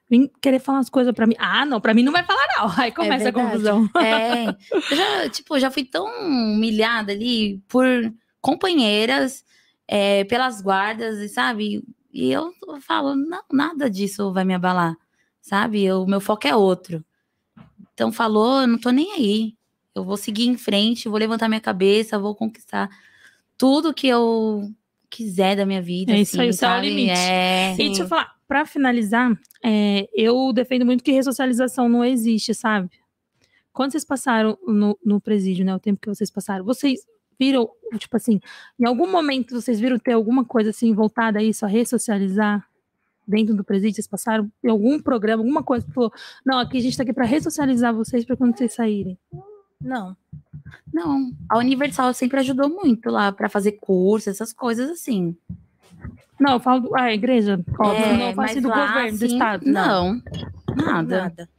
vim querer falar as coisas para mim. Ah, não, para mim não vai falar não. Aí é começa é a confusão. É. Eu já, tipo, já fui tão humilhada ali por companheiras, é, pelas guardas, sabe? E eu falo, não, nada disso vai me abalar, sabe? O meu foco é outro. Então falou, não tô nem aí. Eu vou seguir em frente, vou levantar minha cabeça, vou conquistar tudo que eu quiser da minha vida. É isso assim, aí, o é o limite. É, e sim. deixa eu falar, pra finalizar, é, eu defendo muito que ressocialização não existe, sabe? Quando vocês passaram no, no presídio, né? O tempo que vocês passaram, vocês viram, tipo assim, em algum momento vocês viram ter alguma coisa assim voltada a isso, a ressocializar? dentro do presídio, vocês passaram em algum programa, alguma coisa que falou, não, aqui a gente está aqui para ressocializar vocês para quando vocês saírem. Não. Não. A Universal sempre ajudou muito lá para fazer curso, essas coisas assim. Não, eu falo do, a ah, igreja. Óbvio, é, não faz assim, do lá, governo, assim, do estado. Não. não. Nada. Nada.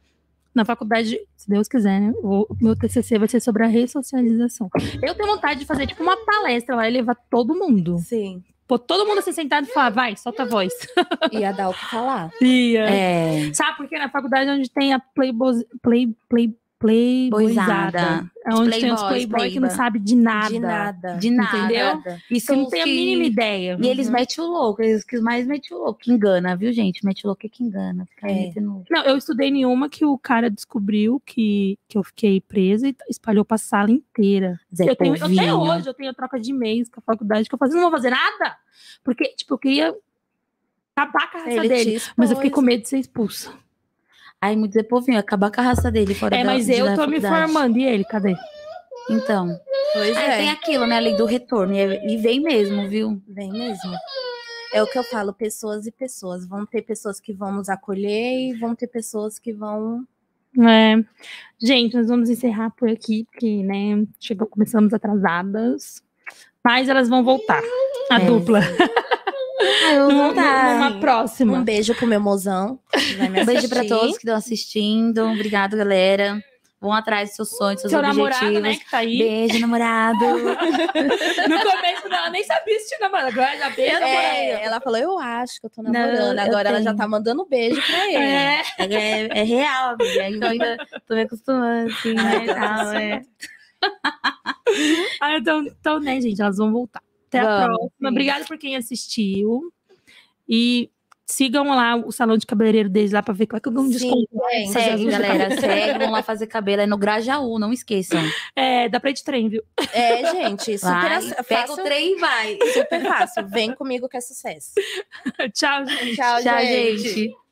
Na faculdade, se Deus quiser, né? O meu TCC vai ser sobre a ressocialização. Eu tenho vontade de fazer tipo uma palestra lá e levar todo mundo. Sim. Pô, todo mundo assim sentado e falar, vai, solta a voz. Ia dar o que falar. Ia. É. Sabe, porque na faculdade é onde tem a playbo... play, play, playboyzada. É onde playboy, tem os playboy que não sabe de nada. De nada. De nada. Entendeu? Isso então, não tem que... a mínima ideia. E uhum. eles metem o louco, eles que mais metem o louco, que engana, viu, gente? Mete o louco é que engana. É. Não, eu estudei nenhuma que o cara descobriu que, que eu fiquei presa e espalhou pra sala inteira. Zé eu tenho, até hoje eu tenho troca de e-mails com a faculdade que eu falo não vou fazer nada. Porque, tipo, eu queria acabar com a raça dele. Mas eu fiquei com medo de ser expulsa. Aí me depois vinha acabar com a raça dele fora É, da, mas eu tô me formando. E ele, cadê? Então. Pois aí é. tem aquilo, né? A lei do retorno. E, e vem mesmo, viu? Vem mesmo. É o que eu falo, pessoas e pessoas. Vão ter pessoas que vão nos acolher e vão ter pessoas que vão é. Gente, nós vamos encerrar por aqui, porque, né, chegou, começamos atrasadas. Mas elas vão voltar, a é. dupla. Ai, eu Numa próxima. Um beijo pro meu mozão. um beijo pra todos que estão assistindo. Obrigado, galera. Vão atrás dos seus sonhos, dos seus Seu objetivos. Namorado, né, que tá aí. Beijo, namorado. no começo, não, ela nem sabia se tinha namorado. Agora já beijo, é, Ela falou, eu acho que eu tô namorando. Não, Agora ela já tá mandando beijo pra é. ele. É, é, é real, amiga. Então ainda tô me acostumando, assim, né? Tá é. ah, então, então, né, gente, elas vão voltar. Até Vamos, a próxima. Obrigada por quem assistiu. E sigam lá o salão de cabeleireiro deles lá para ver qual é que eu ganho um desconto. Segue, é, galera. Segue, vão lá fazer cabelo. É no Grajaú, não esqueçam. É, dá pra ir de trem, viu? É, gente. Super vai, Pega o trem e vai. Super fácil. Vem comigo que é sucesso. Tchau, gente. Tchau, Tchau gente. gente.